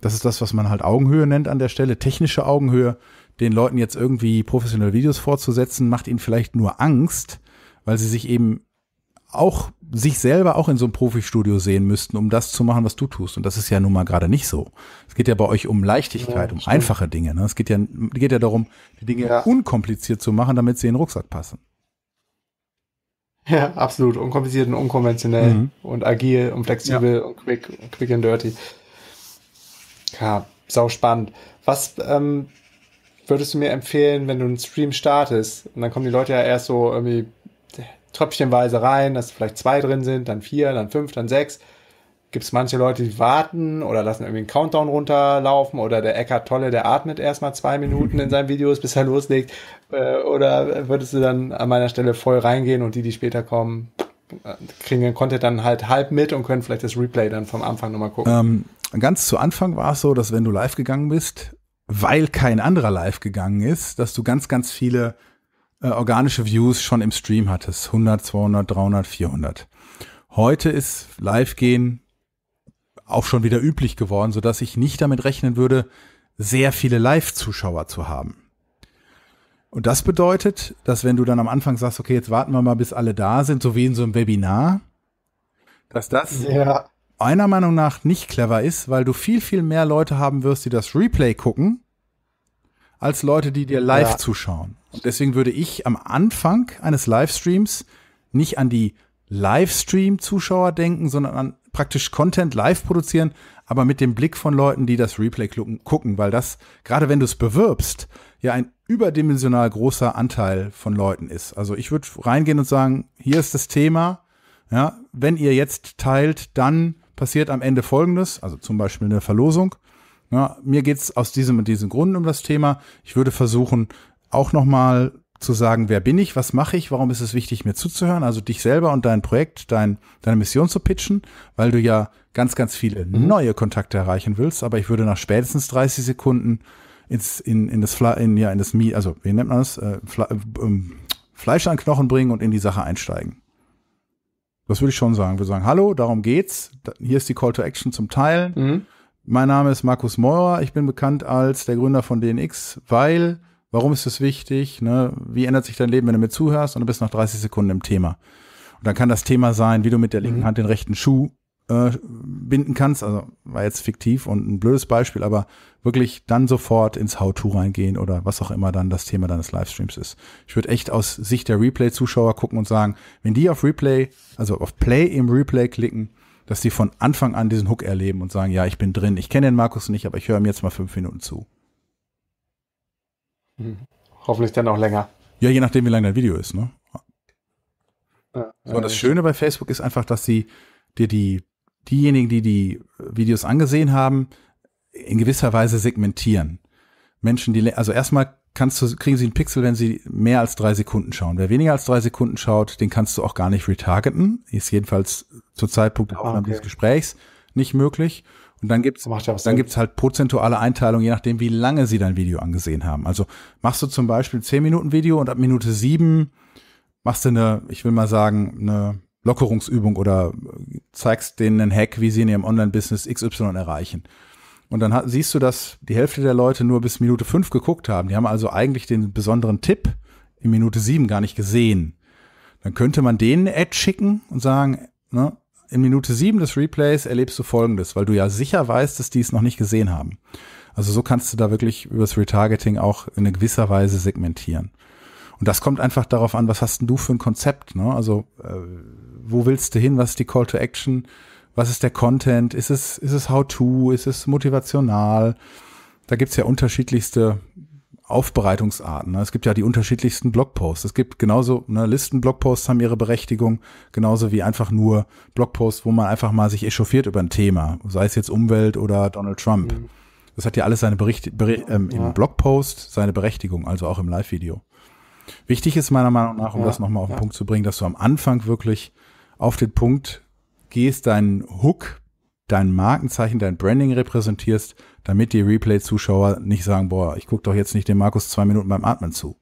Speaker 2: das ist das, was man halt Augenhöhe nennt an der Stelle, technische Augenhöhe, den Leuten jetzt irgendwie professionelle Videos vorzusetzen, macht ihnen vielleicht nur Angst, weil sie sich eben auch sich selber auch in so einem Profistudio sehen müssten, um das zu machen, was du tust. Und das ist ja nun mal gerade nicht so. Es geht ja bei euch um Leichtigkeit, ja, um stimmt. einfache Dinge. Ne? Es geht ja, geht ja darum, die Dinge ja. unkompliziert zu machen, damit sie in den Rucksack passen.
Speaker 1: Ja, absolut. Unkompliziert und unkonventionell mhm. und agil und flexibel ja. und quick, quick and dirty. Ja, sau spannend. Was ähm, würdest du mir empfehlen, wenn du einen Stream startest? Und dann kommen die Leute ja erst so irgendwie tröpfchenweise rein, dass vielleicht zwei drin sind, dann vier, dann fünf, dann sechs. Gibt es manche Leute, die warten oder lassen irgendwie einen Countdown runterlaufen oder der Eckart Tolle, der atmet erstmal zwei Minuten in seinen Videos, bis er loslegt. Äh, oder würdest du dann an meiner Stelle voll reingehen und die, die später kommen, äh, kriegen den Content dann halt halb mit und können vielleicht das
Speaker 2: Replay dann vom Anfang nochmal gucken? Ähm, ganz zu Anfang war es so, dass wenn du live gegangen bist, weil kein anderer live gegangen ist, dass du ganz, ganz viele äh, organische Views schon im Stream hattest. 100, 200, 300, 400. Heute ist Live-Gehen auch schon wieder üblich geworden, so dass ich nicht damit rechnen würde, sehr viele Live-Zuschauer zu haben. Und das bedeutet, dass wenn du dann am Anfang sagst, okay, jetzt warten wir mal, bis alle da sind, so wie in so einem Webinar, dass das ja meiner Meinung nach nicht clever ist, weil du viel, viel mehr Leute haben wirst, die das Replay gucken, als Leute, die dir live ja. zuschauen. Und deswegen würde ich am Anfang eines Livestreams nicht an die Livestream-Zuschauer denken, sondern an praktisch Content live produzieren, aber mit dem Blick von Leuten, die das Replay gucken, weil das, gerade wenn du es bewirbst, ja ein überdimensional großer Anteil von Leuten ist. Also ich würde reingehen und sagen, hier ist das Thema. Ja, wenn ihr jetzt teilt, dann passiert am Ende Folgendes, also zum Beispiel eine Verlosung. Ja, mir geht's aus diesem und diesem Grund um das Thema. Ich würde versuchen, auch nochmal zu sagen, wer bin ich, was mache ich, warum ist es wichtig, mir zuzuhören, also dich selber und dein Projekt, dein, deine Mission zu pitchen, weil du ja ganz, ganz viele mhm. neue Kontakte erreichen willst, aber ich würde nach spätestens 30 Sekunden ins, in, in das Fle in, ja, in das Mi, also wie nennt man das? Äh, Fle ähm, Fleisch an Knochen bringen und in die Sache einsteigen. Das würde ich schon sagen. Wir sagen, hallo, darum geht's. Hier ist die Call to Action zum Teil. Mhm. Mein Name ist Markus Meurer. Ich bin bekannt als der Gründer von DNX, weil, warum ist das wichtig? Ne? Wie ändert sich dein Leben, wenn du mir zuhörst und du bist nach 30 Sekunden im Thema? Und dann kann das Thema sein, wie du mit der linken mhm. Hand den rechten Schuh äh, binden kannst, also war jetzt fiktiv und ein blödes Beispiel, aber wirklich dann sofort ins How-To reingehen oder was auch immer dann das Thema deines Livestreams ist. Ich würde echt aus Sicht der Replay-Zuschauer gucken und sagen, wenn die auf Replay, also auf Play im Replay klicken, dass die von Anfang an diesen Hook erleben und sagen, ja, ich bin drin, ich kenne den Markus nicht, aber ich höre ihm jetzt mal fünf Minuten zu. Hm. Hoffentlich dann auch länger. Ja, je nachdem, wie lang dein Video ist, ne? Ja, so, und das Schöne bei Facebook ist einfach, dass sie dir die diejenigen, die die Videos angesehen haben, in gewisser Weise segmentieren. Menschen, die, also erstmal kannst du, kriegen sie einen Pixel, wenn sie mehr als drei Sekunden schauen. Wer weniger als drei Sekunden schaut, den kannst du auch gar nicht retargeten. Ist jedenfalls zur Zeitpunkt der ah, okay. des Gesprächs nicht möglich. Und dann gibt's, ja dann gibt's halt prozentuale Einteilung, je nachdem, wie lange sie dein Video angesehen haben. Also machst du zum Beispiel zehn Minuten Video und ab Minute sieben machst du eine, ich will mal sagen, eine Lockerungsübung oder zeigst denen einen Hack, wie sie in ihrem Online-Business XY erreichen. Und dann siehst du, dass die Hälfte der Leute nur bis Minute fünf geguckt haben. Die haben also eigentlich den besonderen Tipp in Minute sieben gar nicht gesehen. Dann könnte man denen eine Ad schicken und sagen, ne, in Minute sieben des Replays erlebst du Folgendes, weil du ja sicher weißt, dass die es noch nicht gesehen haben. Also so kannst du da wirklich übers Retargeting auch in gewisser Weise segmentieren. Und das kommt einfach darauf an, was hast denn du für ein Konzept? Ne? Also äh, wo willst du hin, was ist die Call to Action, was ist der Content, ist es, ist es How-to, ist es motivational? Da gibt's ja unterschiedlichste Aufbereitungsarten. Ne? Es gibt ja die unterschiedlichsten Blogposts. Es gibt genauso, ne, Listen-Blogposts haben ihre Berechtigung, genauso wie einfach nur Blogposts, wo man einfach mal sich echauffiert über ein Thema, sei es jetzt Umwelt oder Donald Trump. Mhm. Das hat ja alles seine Bericht, Bericht ähm, ja. im Blogpost seine Berechtigung, also auch im Live-Video. Wichtig ist meiner Meinung nach, um ja, das nochmal auf den ja. Punkt zu bringen, dass du am Anfang wirklich auf den Punkt gehst, deinen Hook, dein Markenzeichen, dein Branding repräsentierst, damit die Replay-Zuschauer nicht sagen, boah, ich gucke doch jetzt nicht dem Markus zwei Minuten beim Atmen zu.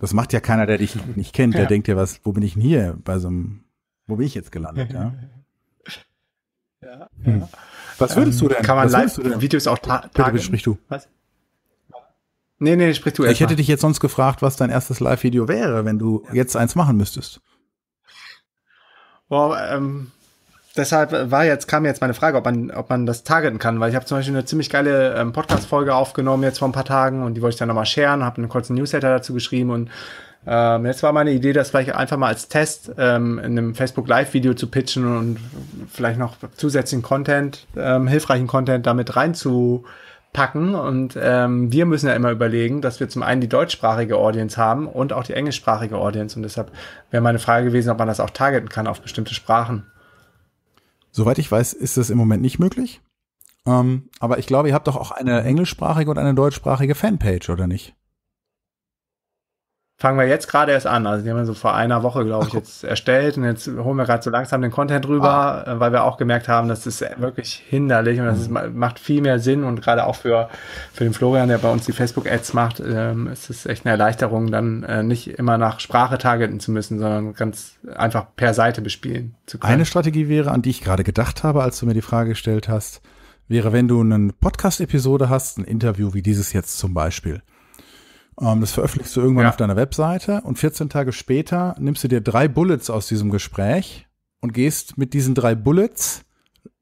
Speaker 2: Das macht ja keiner, der dich nicht kennt, der ja. denkt ja, was, wo bin ich denn hier bei so einem, wo bin ich jetzt gelandet, ja? ja, hm. ja. Was würdest du ähm, denn? Kann man Live-Videos auch tagen? Bitte, sprich du. Was? Nee, nee, sprich du Ich hätte mal. dich jetzt sonst gefragt, was dein erstes Live-Video wäre, wenn du jetzt eins machen müsstest.
Speaker 1: Wow, ähm, deshalb war jetzt, kam jetzt meine Frage, ob man, ob man das targeten kann, weil ich habe zum Beispiel eine ziemlich geile ähm, Podcast-Folge aufgenommen jetzt vor ein paar Tagen und die wollte ich dann nochmal sharen, habe einen kurzen Newsletter dazu geschrieben und ähm, jetzt war meine Idee, das vielleicht einfach mal als Test ähm, in einem Facebook Live-Video zu pitchen und vielleicht noch zusätzlichen Content, ähm, hilfreichen Content damit reinzubringen packen. Und ähm, wir müssen ja immer überlegen, dass wir zum einen die deutschsprachige Audience haben und auch die englischsprachige Audience. Und deshalb wäre meine Frage gewesen, ob man das auch targeten kann auf bestimmte Sprachen.
Speaker 2: Soweit ich weiß, ist das im Moment nicht möglich. Ähm, aber ich glaube, ihr habt doch auch eine englischsprachige und eine deutschsprachige Fanpage, oder nicht?
Speaker 1: fangen wir jetzt gerade erst an. Also die haben wir so vor einer Woche, glaube ich, jetzt erstellt und jetzt holen wir gerade so langsam den Content rüber, ah. Äh, weil wir auch gemerkt haben, das ist wirklich hinderlich und das ist, mhm. macht viel mehr Sinn und gerade auch für, für den Florian, der bei uns die Facebook-Ads macht, ähm, ist es echt eine Erleichterung, dann äh, nicht immer nach Sprache targeten zu müssen, sondern ganz einfach per Seite bespielen zu
Speaker 2: können. Eine Strategie wäre, an die ich gerade gedacht habe, als du mir die Frage gestellt hast, wäre, wenn du eine Podcast-Episode hast, ein Interview wie dieses jetzt zum Beispiel, ähm, das veröffentlichst du irgendwann ja. auf deiner Webseite und 14 Tage später nimmst du dir drei Bullets aus diesem Gespräch und gehst mit diesen drei Bullets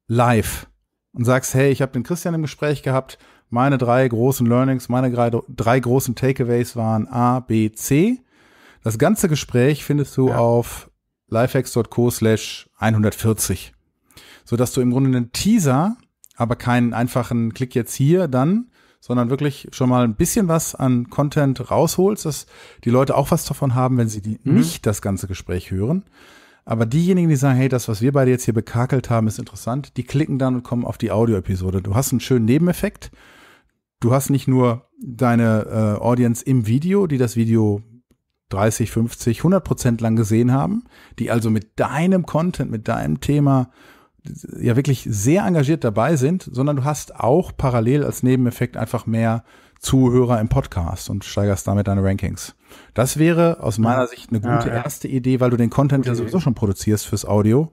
Speaker 2: live und sagst, hey, ich habe den Christian im Gespräch gehabt, meine drei großen Learnings, meine drei, drei großen Takeaways waren A, B, C. Das ganze Gespräch findest du ja. auf lifehacks.co slash 140, sodass du im Grunde einen Teaser, aber keinen einfachen Klick jetzt hier, dann, sondern wirklich schon mal ein bisschen was an Content rausholst, dass die Leute auch was davon haben, wenn sie mhm. nicht das ganze Gespräch hören. Aber diejenigen, die sagen, hey, das, was wir beide jetzt hier bekakelt haben, ist interessant, die klicken dann und kommen auf die Audio-Episode. Du hast einen schönen Nebeneffekt. Du hast nicht nur deine äh, Audience im Video, die das Video 30, 50, 100 Prozent lang gesehen haben, die also mit deinem Content, mit deinem Thema ja wirklich sehr engagiert dabei sind, sondern du hast auch parallel als Nebeneffekt einfach mehr Zuhörer im Podcast und steigerst damit deine Rankings. Das wäre aus meiner Sicht eine gute ja, ja. erste Idee, weil du den Content ja sowieso schon produzierst fürs Audio,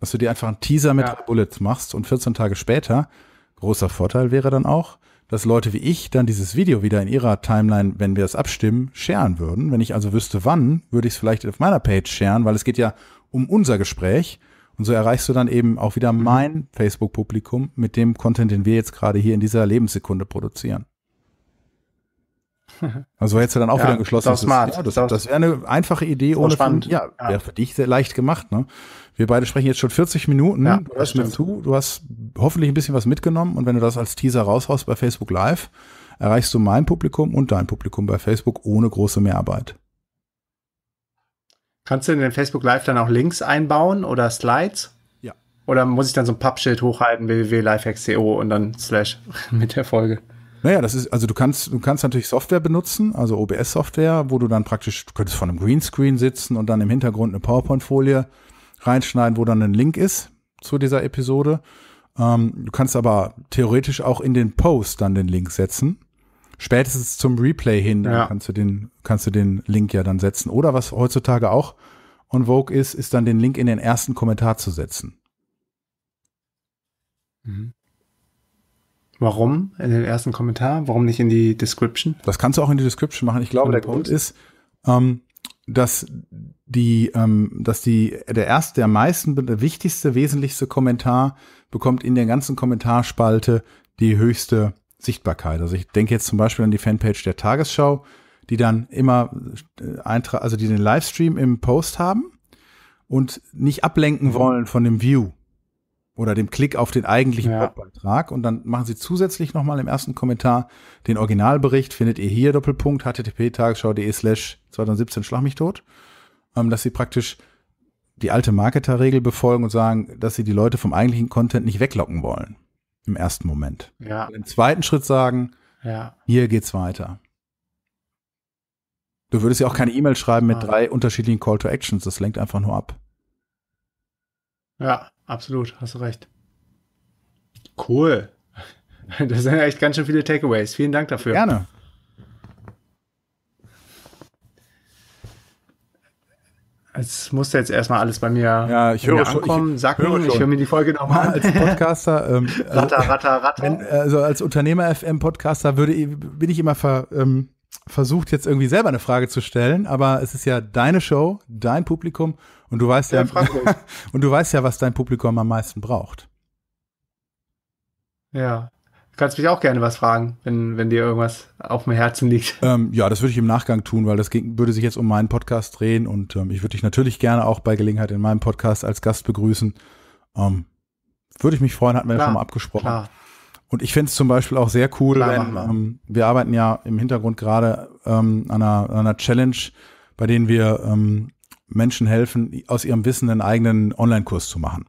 Speaker 2: dass du dir einfach einen Teaser mit ja. Bullets machst und 14 Tage später, großer Vorteil wäre dann auch, dass Leute wie ich dann dieses Video wieder in ihrer Timeline, wenn wir es abstimmen, scheren würden. Wenn ich also wüsste, wann, würde ich es vielleicht auf meiner Page scheren, weil es geht ja um unser Gespräch und so erreichst du dann eben auch wieder mhm. mein Facebook-Publikum mit dem Content, den wir jetzt gerade hier in dieser Lebenssekunde produzieren.
Speaker 1: Also hättest du dann auch ja, wieder ein geschlossenes smart. Ja, das, das, das
Speaker 2: wäre eine einfache Idee ohne Von, ja, wäre für dich sehr leicht gemacht. Ne? Wir beide sprechen jetzt schon 40 Minuten. Ja, du hörst mir zu. Du hast hoffentlich ein bisschen was mitgenommen und wenn du das als Teaser raushaust bei Facebook Live, erreichst du mein Publikum und dein Publikum bei Facebook ohne große Mehrarbeit.
Speaker 1: Kannst du in den Facebook Live dann auch Links einbauen oder Slides? Ja. Oder muss ich dann so
Speaker 2: ein Pappschild hochhalten, www.lifehacks.co
Speaker 1: und dann slash
Speaker 2: mit der Folge? Naja, das ist, also du kannst, du kannst natürlich Software benutzen, also OBS-Software, wo du dann praktisch, du könntest vor einem Greenscreen sitzen und dann im Hintergrund eine PowerPoint-Folie reinschneiden, wo dann ein Link ist zu dieser Episode. Ähm, du kannst aber theoretisch auch in den Post dann den Link setzen spätestens zum Replay hin ja. kannst du den kannst du den Link ja dann setzen. Oder was heutzutage auch on Vogue ist, ist dann den Link in den ersten Kommentar zu setzen. Mhm. Warum in den ersten Kommentar? Warum nicht in die Description? Das kannst du auch in die Description machen. Ich glaube, der Grund ist, ähm, dass die, ähm, dass die der erste, der meisten, der wichtigste, wesentlichste Kommentar bekommt in der ganzen Kommentarspalte die höchste Sichtbarkeit. Also ich denke jetzt zum Beispiel an die Fanpage der Tagesschau, die dann immer äh, Eintrag, also die den Livestream im Post haben und nicht ablenken mhm. wollen von dem View oder dem Klick auf den eigentlichen ja. Blogbeitrag. Und dann machen sie zusätzlich nochmal im ersten Kommentar den Originalbericht, findet ihr hier, Doppelpunkt, http://tagesschau.de slash 2017 schlag mich tot, ähm, dass sie praktisch die alte Marketer-Regel befolgen und sagen, dass sie die Leute vom eigentlichen Content nicht weglocken wollen im ersten Moment. Ja. Und Im zweiten Schritt sagen, ja. hier geht's weiter. Du würdest ja auch keine E-Mail schreiben mit ah. drei unterschiedlichen Call to Actions. Das lenkt einfach nur ab.
Speaker 1: Ja, absolut. Hast du recht. Cool. Das sind echt ganz schön viele Takeaways. Vielen Dank dafür. Gerne. Es musste jetzt erstmal alles bei mir, ja, ich höre schon, ankommen, ich, sacken. Höre schon. Ich höre mir die Folge nochmal als
Speaker 2: Podcaster. Ähm, ratter, äh, ratter, ratter. Wenn, also als Unternehmer-FM-Podcaster würde, bin ich immer ver, ähm, versucht, jetzt irgendwie selber eine Frage zu stellen, aber es ist ja deine Show, dein Publikum und du weißt ja, ja und du weißt ja, was dein Publikum am meisten braucht. Ja kannst mich auch gerne was fragen, wenn, wenn dir irgendwas auf dem Herzen liegt. Ähm, ja, das würde ich im Nachgang tun, weil das ging, würde sich jetzt um meinen Podcast drehen und ähm, ich würde dich natürlich gerne auch bei Gelegenheit in meinem Podcast als Gast begrüßen. Ähm, würde ich mich freuen, hatten wir klar, ja schon mal abgesprochen. Klar. Und ich finde es zum Beispiel auch sehr cool, klar, wenn, wir. Ähm, wir arbeiten ja im Hintergrund gerade ähm, an, einer, an einer Challenge, bei denen wir ähm, Menschen helfen, aus ihrem Wissen einen eigenen Online-Kurs zu machen.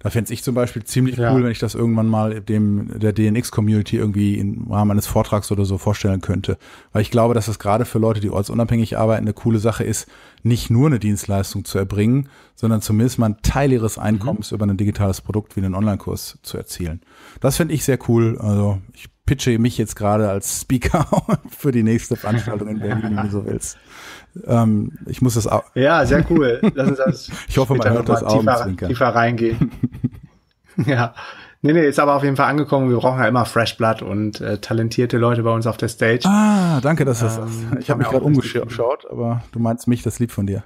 Speaker 2: Da fände ich zum Beispiel ziemlich ja. cool, wenn ich das irgendwann mal dem der DNX-Community irgendwie im Rahmen eines Vortrags oder so vorstellen könnte. Weil ich glaube, dass es gerade für Leute, die ortsunabhängig arbeiten, eine coole Sache ist, nicht nur eine Dienstleistung zu erbringen, sondern zumindest mal einen Teil ihres mhm. Einkommens mhm. über ein digitales Produkt wie einen Online-Kurs zu erzielen. Das finde ich sehr cool. Also ich pitche mich jetzt gerade als Speaker für die nächste Veranstaltung in Berlin, wenn du so willst. Ähm, ich muss das auch. Ja, sehr
Speaker 1: cool. Lass uns das ich hoffe, man hört das tiefer, tiefer reingehen. ja. Nee, nee, ist aber auf jeden Fall angekommen. Wir brauchen ja immer Fresh Blood und äh, talentierte Leute bei uns auf
Speaker 2: der Stage. Ah, danke, dass du das ähm, sagst. Ich habe mich gerade umgeschaut, aber du meinst mich, das Lied von dir.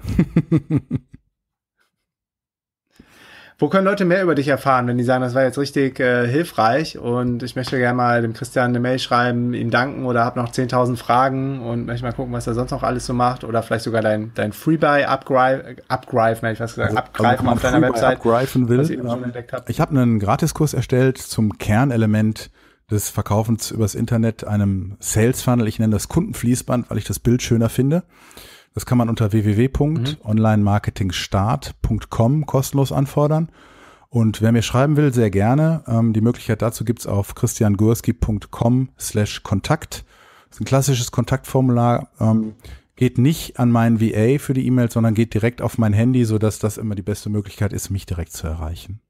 Speaker 1: Wo können Leute mehr über dich erfahren, wenn die sagen, das war jetzt richtig äh, hilfreich und ich möchte gerne mal dem Christian eine Mail schreiben, ihm danken oder habe noch 10.000 Fragen und möchte mal gucken, was er sonst noch alles so macht oder vielleicht sogar dein, dein Freebuy abgreifen, upgreifen hätte ich was gesagt, also, also abgreifen also auf deiner Website. Abgreifen will, ich genau. Hab.
Speaker 2: ich habe einen Gratiskurs erstellt zum Kernelement des Verkaufens übers Internet, einem Sales Funnel. Ich nenne das Kundenfließband, weil ich das Bild schöner finde. Das kann man unter www.onlinemarketingstart.com kostenlos anfordern. Und wer mir schreiben will, sehr gerne. Ähm, die Möglichkeit dazu gibt's auf christiangurski.com slash Kontakt. Das ist ein klassisches Kontaktformular. Ähm, geht nicht an meinen VA für die e mail sondern geht direkt auf mein Handy, sodass das immer die beste Möglichkeit ist, mich direkt zu erreichen.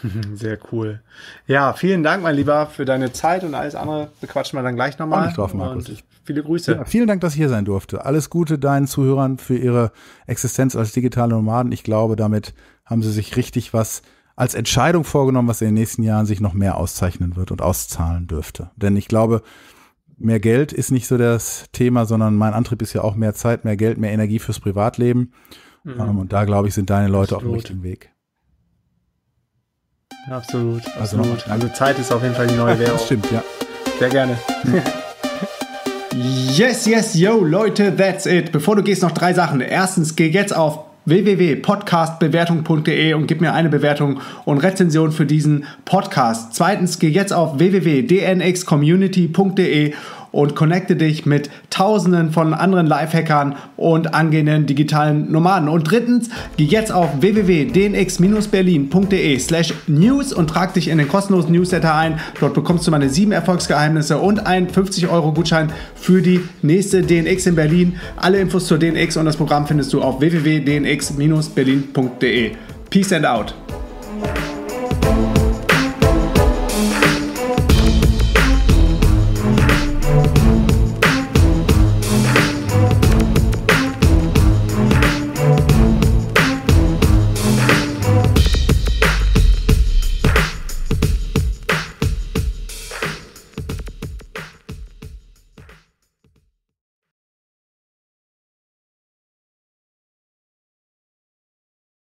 Speaker 2: Sehr cool.
Speaker 1: Ja, vielen Dank, mein Lieber, für deine Zeit und alles andere bequatschen wir dann gleich nochmal. Auch nicht drauf, Markus. Und viele Grüße. Ja, vielen
Speaker 2: Dank, dass ich hier sein durfte. Alles Gute deinen Zuhörern für ihre Existenz als digitale Nomaden. Ich glaube, damit haben sie sich richtig was als Entscheidung vorgenommen, was in den nächsten Jahren sich noch mehr auszeichnen wird und auszahlen dürfte. Denn ich glaube, mehr Geld ist nicht so das Thema, sondern mein Antrieb ist ja auch mehr Zeit, mehr Geld, mehr Energie fürs Privatleben. Mhm. Ähm, und da, glaube ich, sind deine Leute auf dem richtigen Weg
Speaker 1: absolut. Also, absolut. also Zeit ist auf jeden Fall die neue Währung. Stimmt, ja. Sehr gerne. yes, yes, yo, Leute, that's it. Bevor du gehst, noch drei Sachen. Erstens, geh jetzt auf www.podcastbewertung.de und gib mir eine Bewertung und Rezension für diesen Podcast. Zweitens, geh jetzt auf www.dnxcommunity.de und connecte dich mit tausenden von anderen Lifehackern und angehenden digitalen Nomaden. Und drittens, geh jetzt auf www.dnx-berlin.de slash news und trag dich in den kostenlosen Newsletter ein. Dort bekommst du meine sieben Erfolgsgeheimnisse und einen 50-Euro-Gutschein für die nächste DNX in Berlin. Alle Infos zur DNX und das Programm findest du auf www.dnx-berlin.de. Peace and out.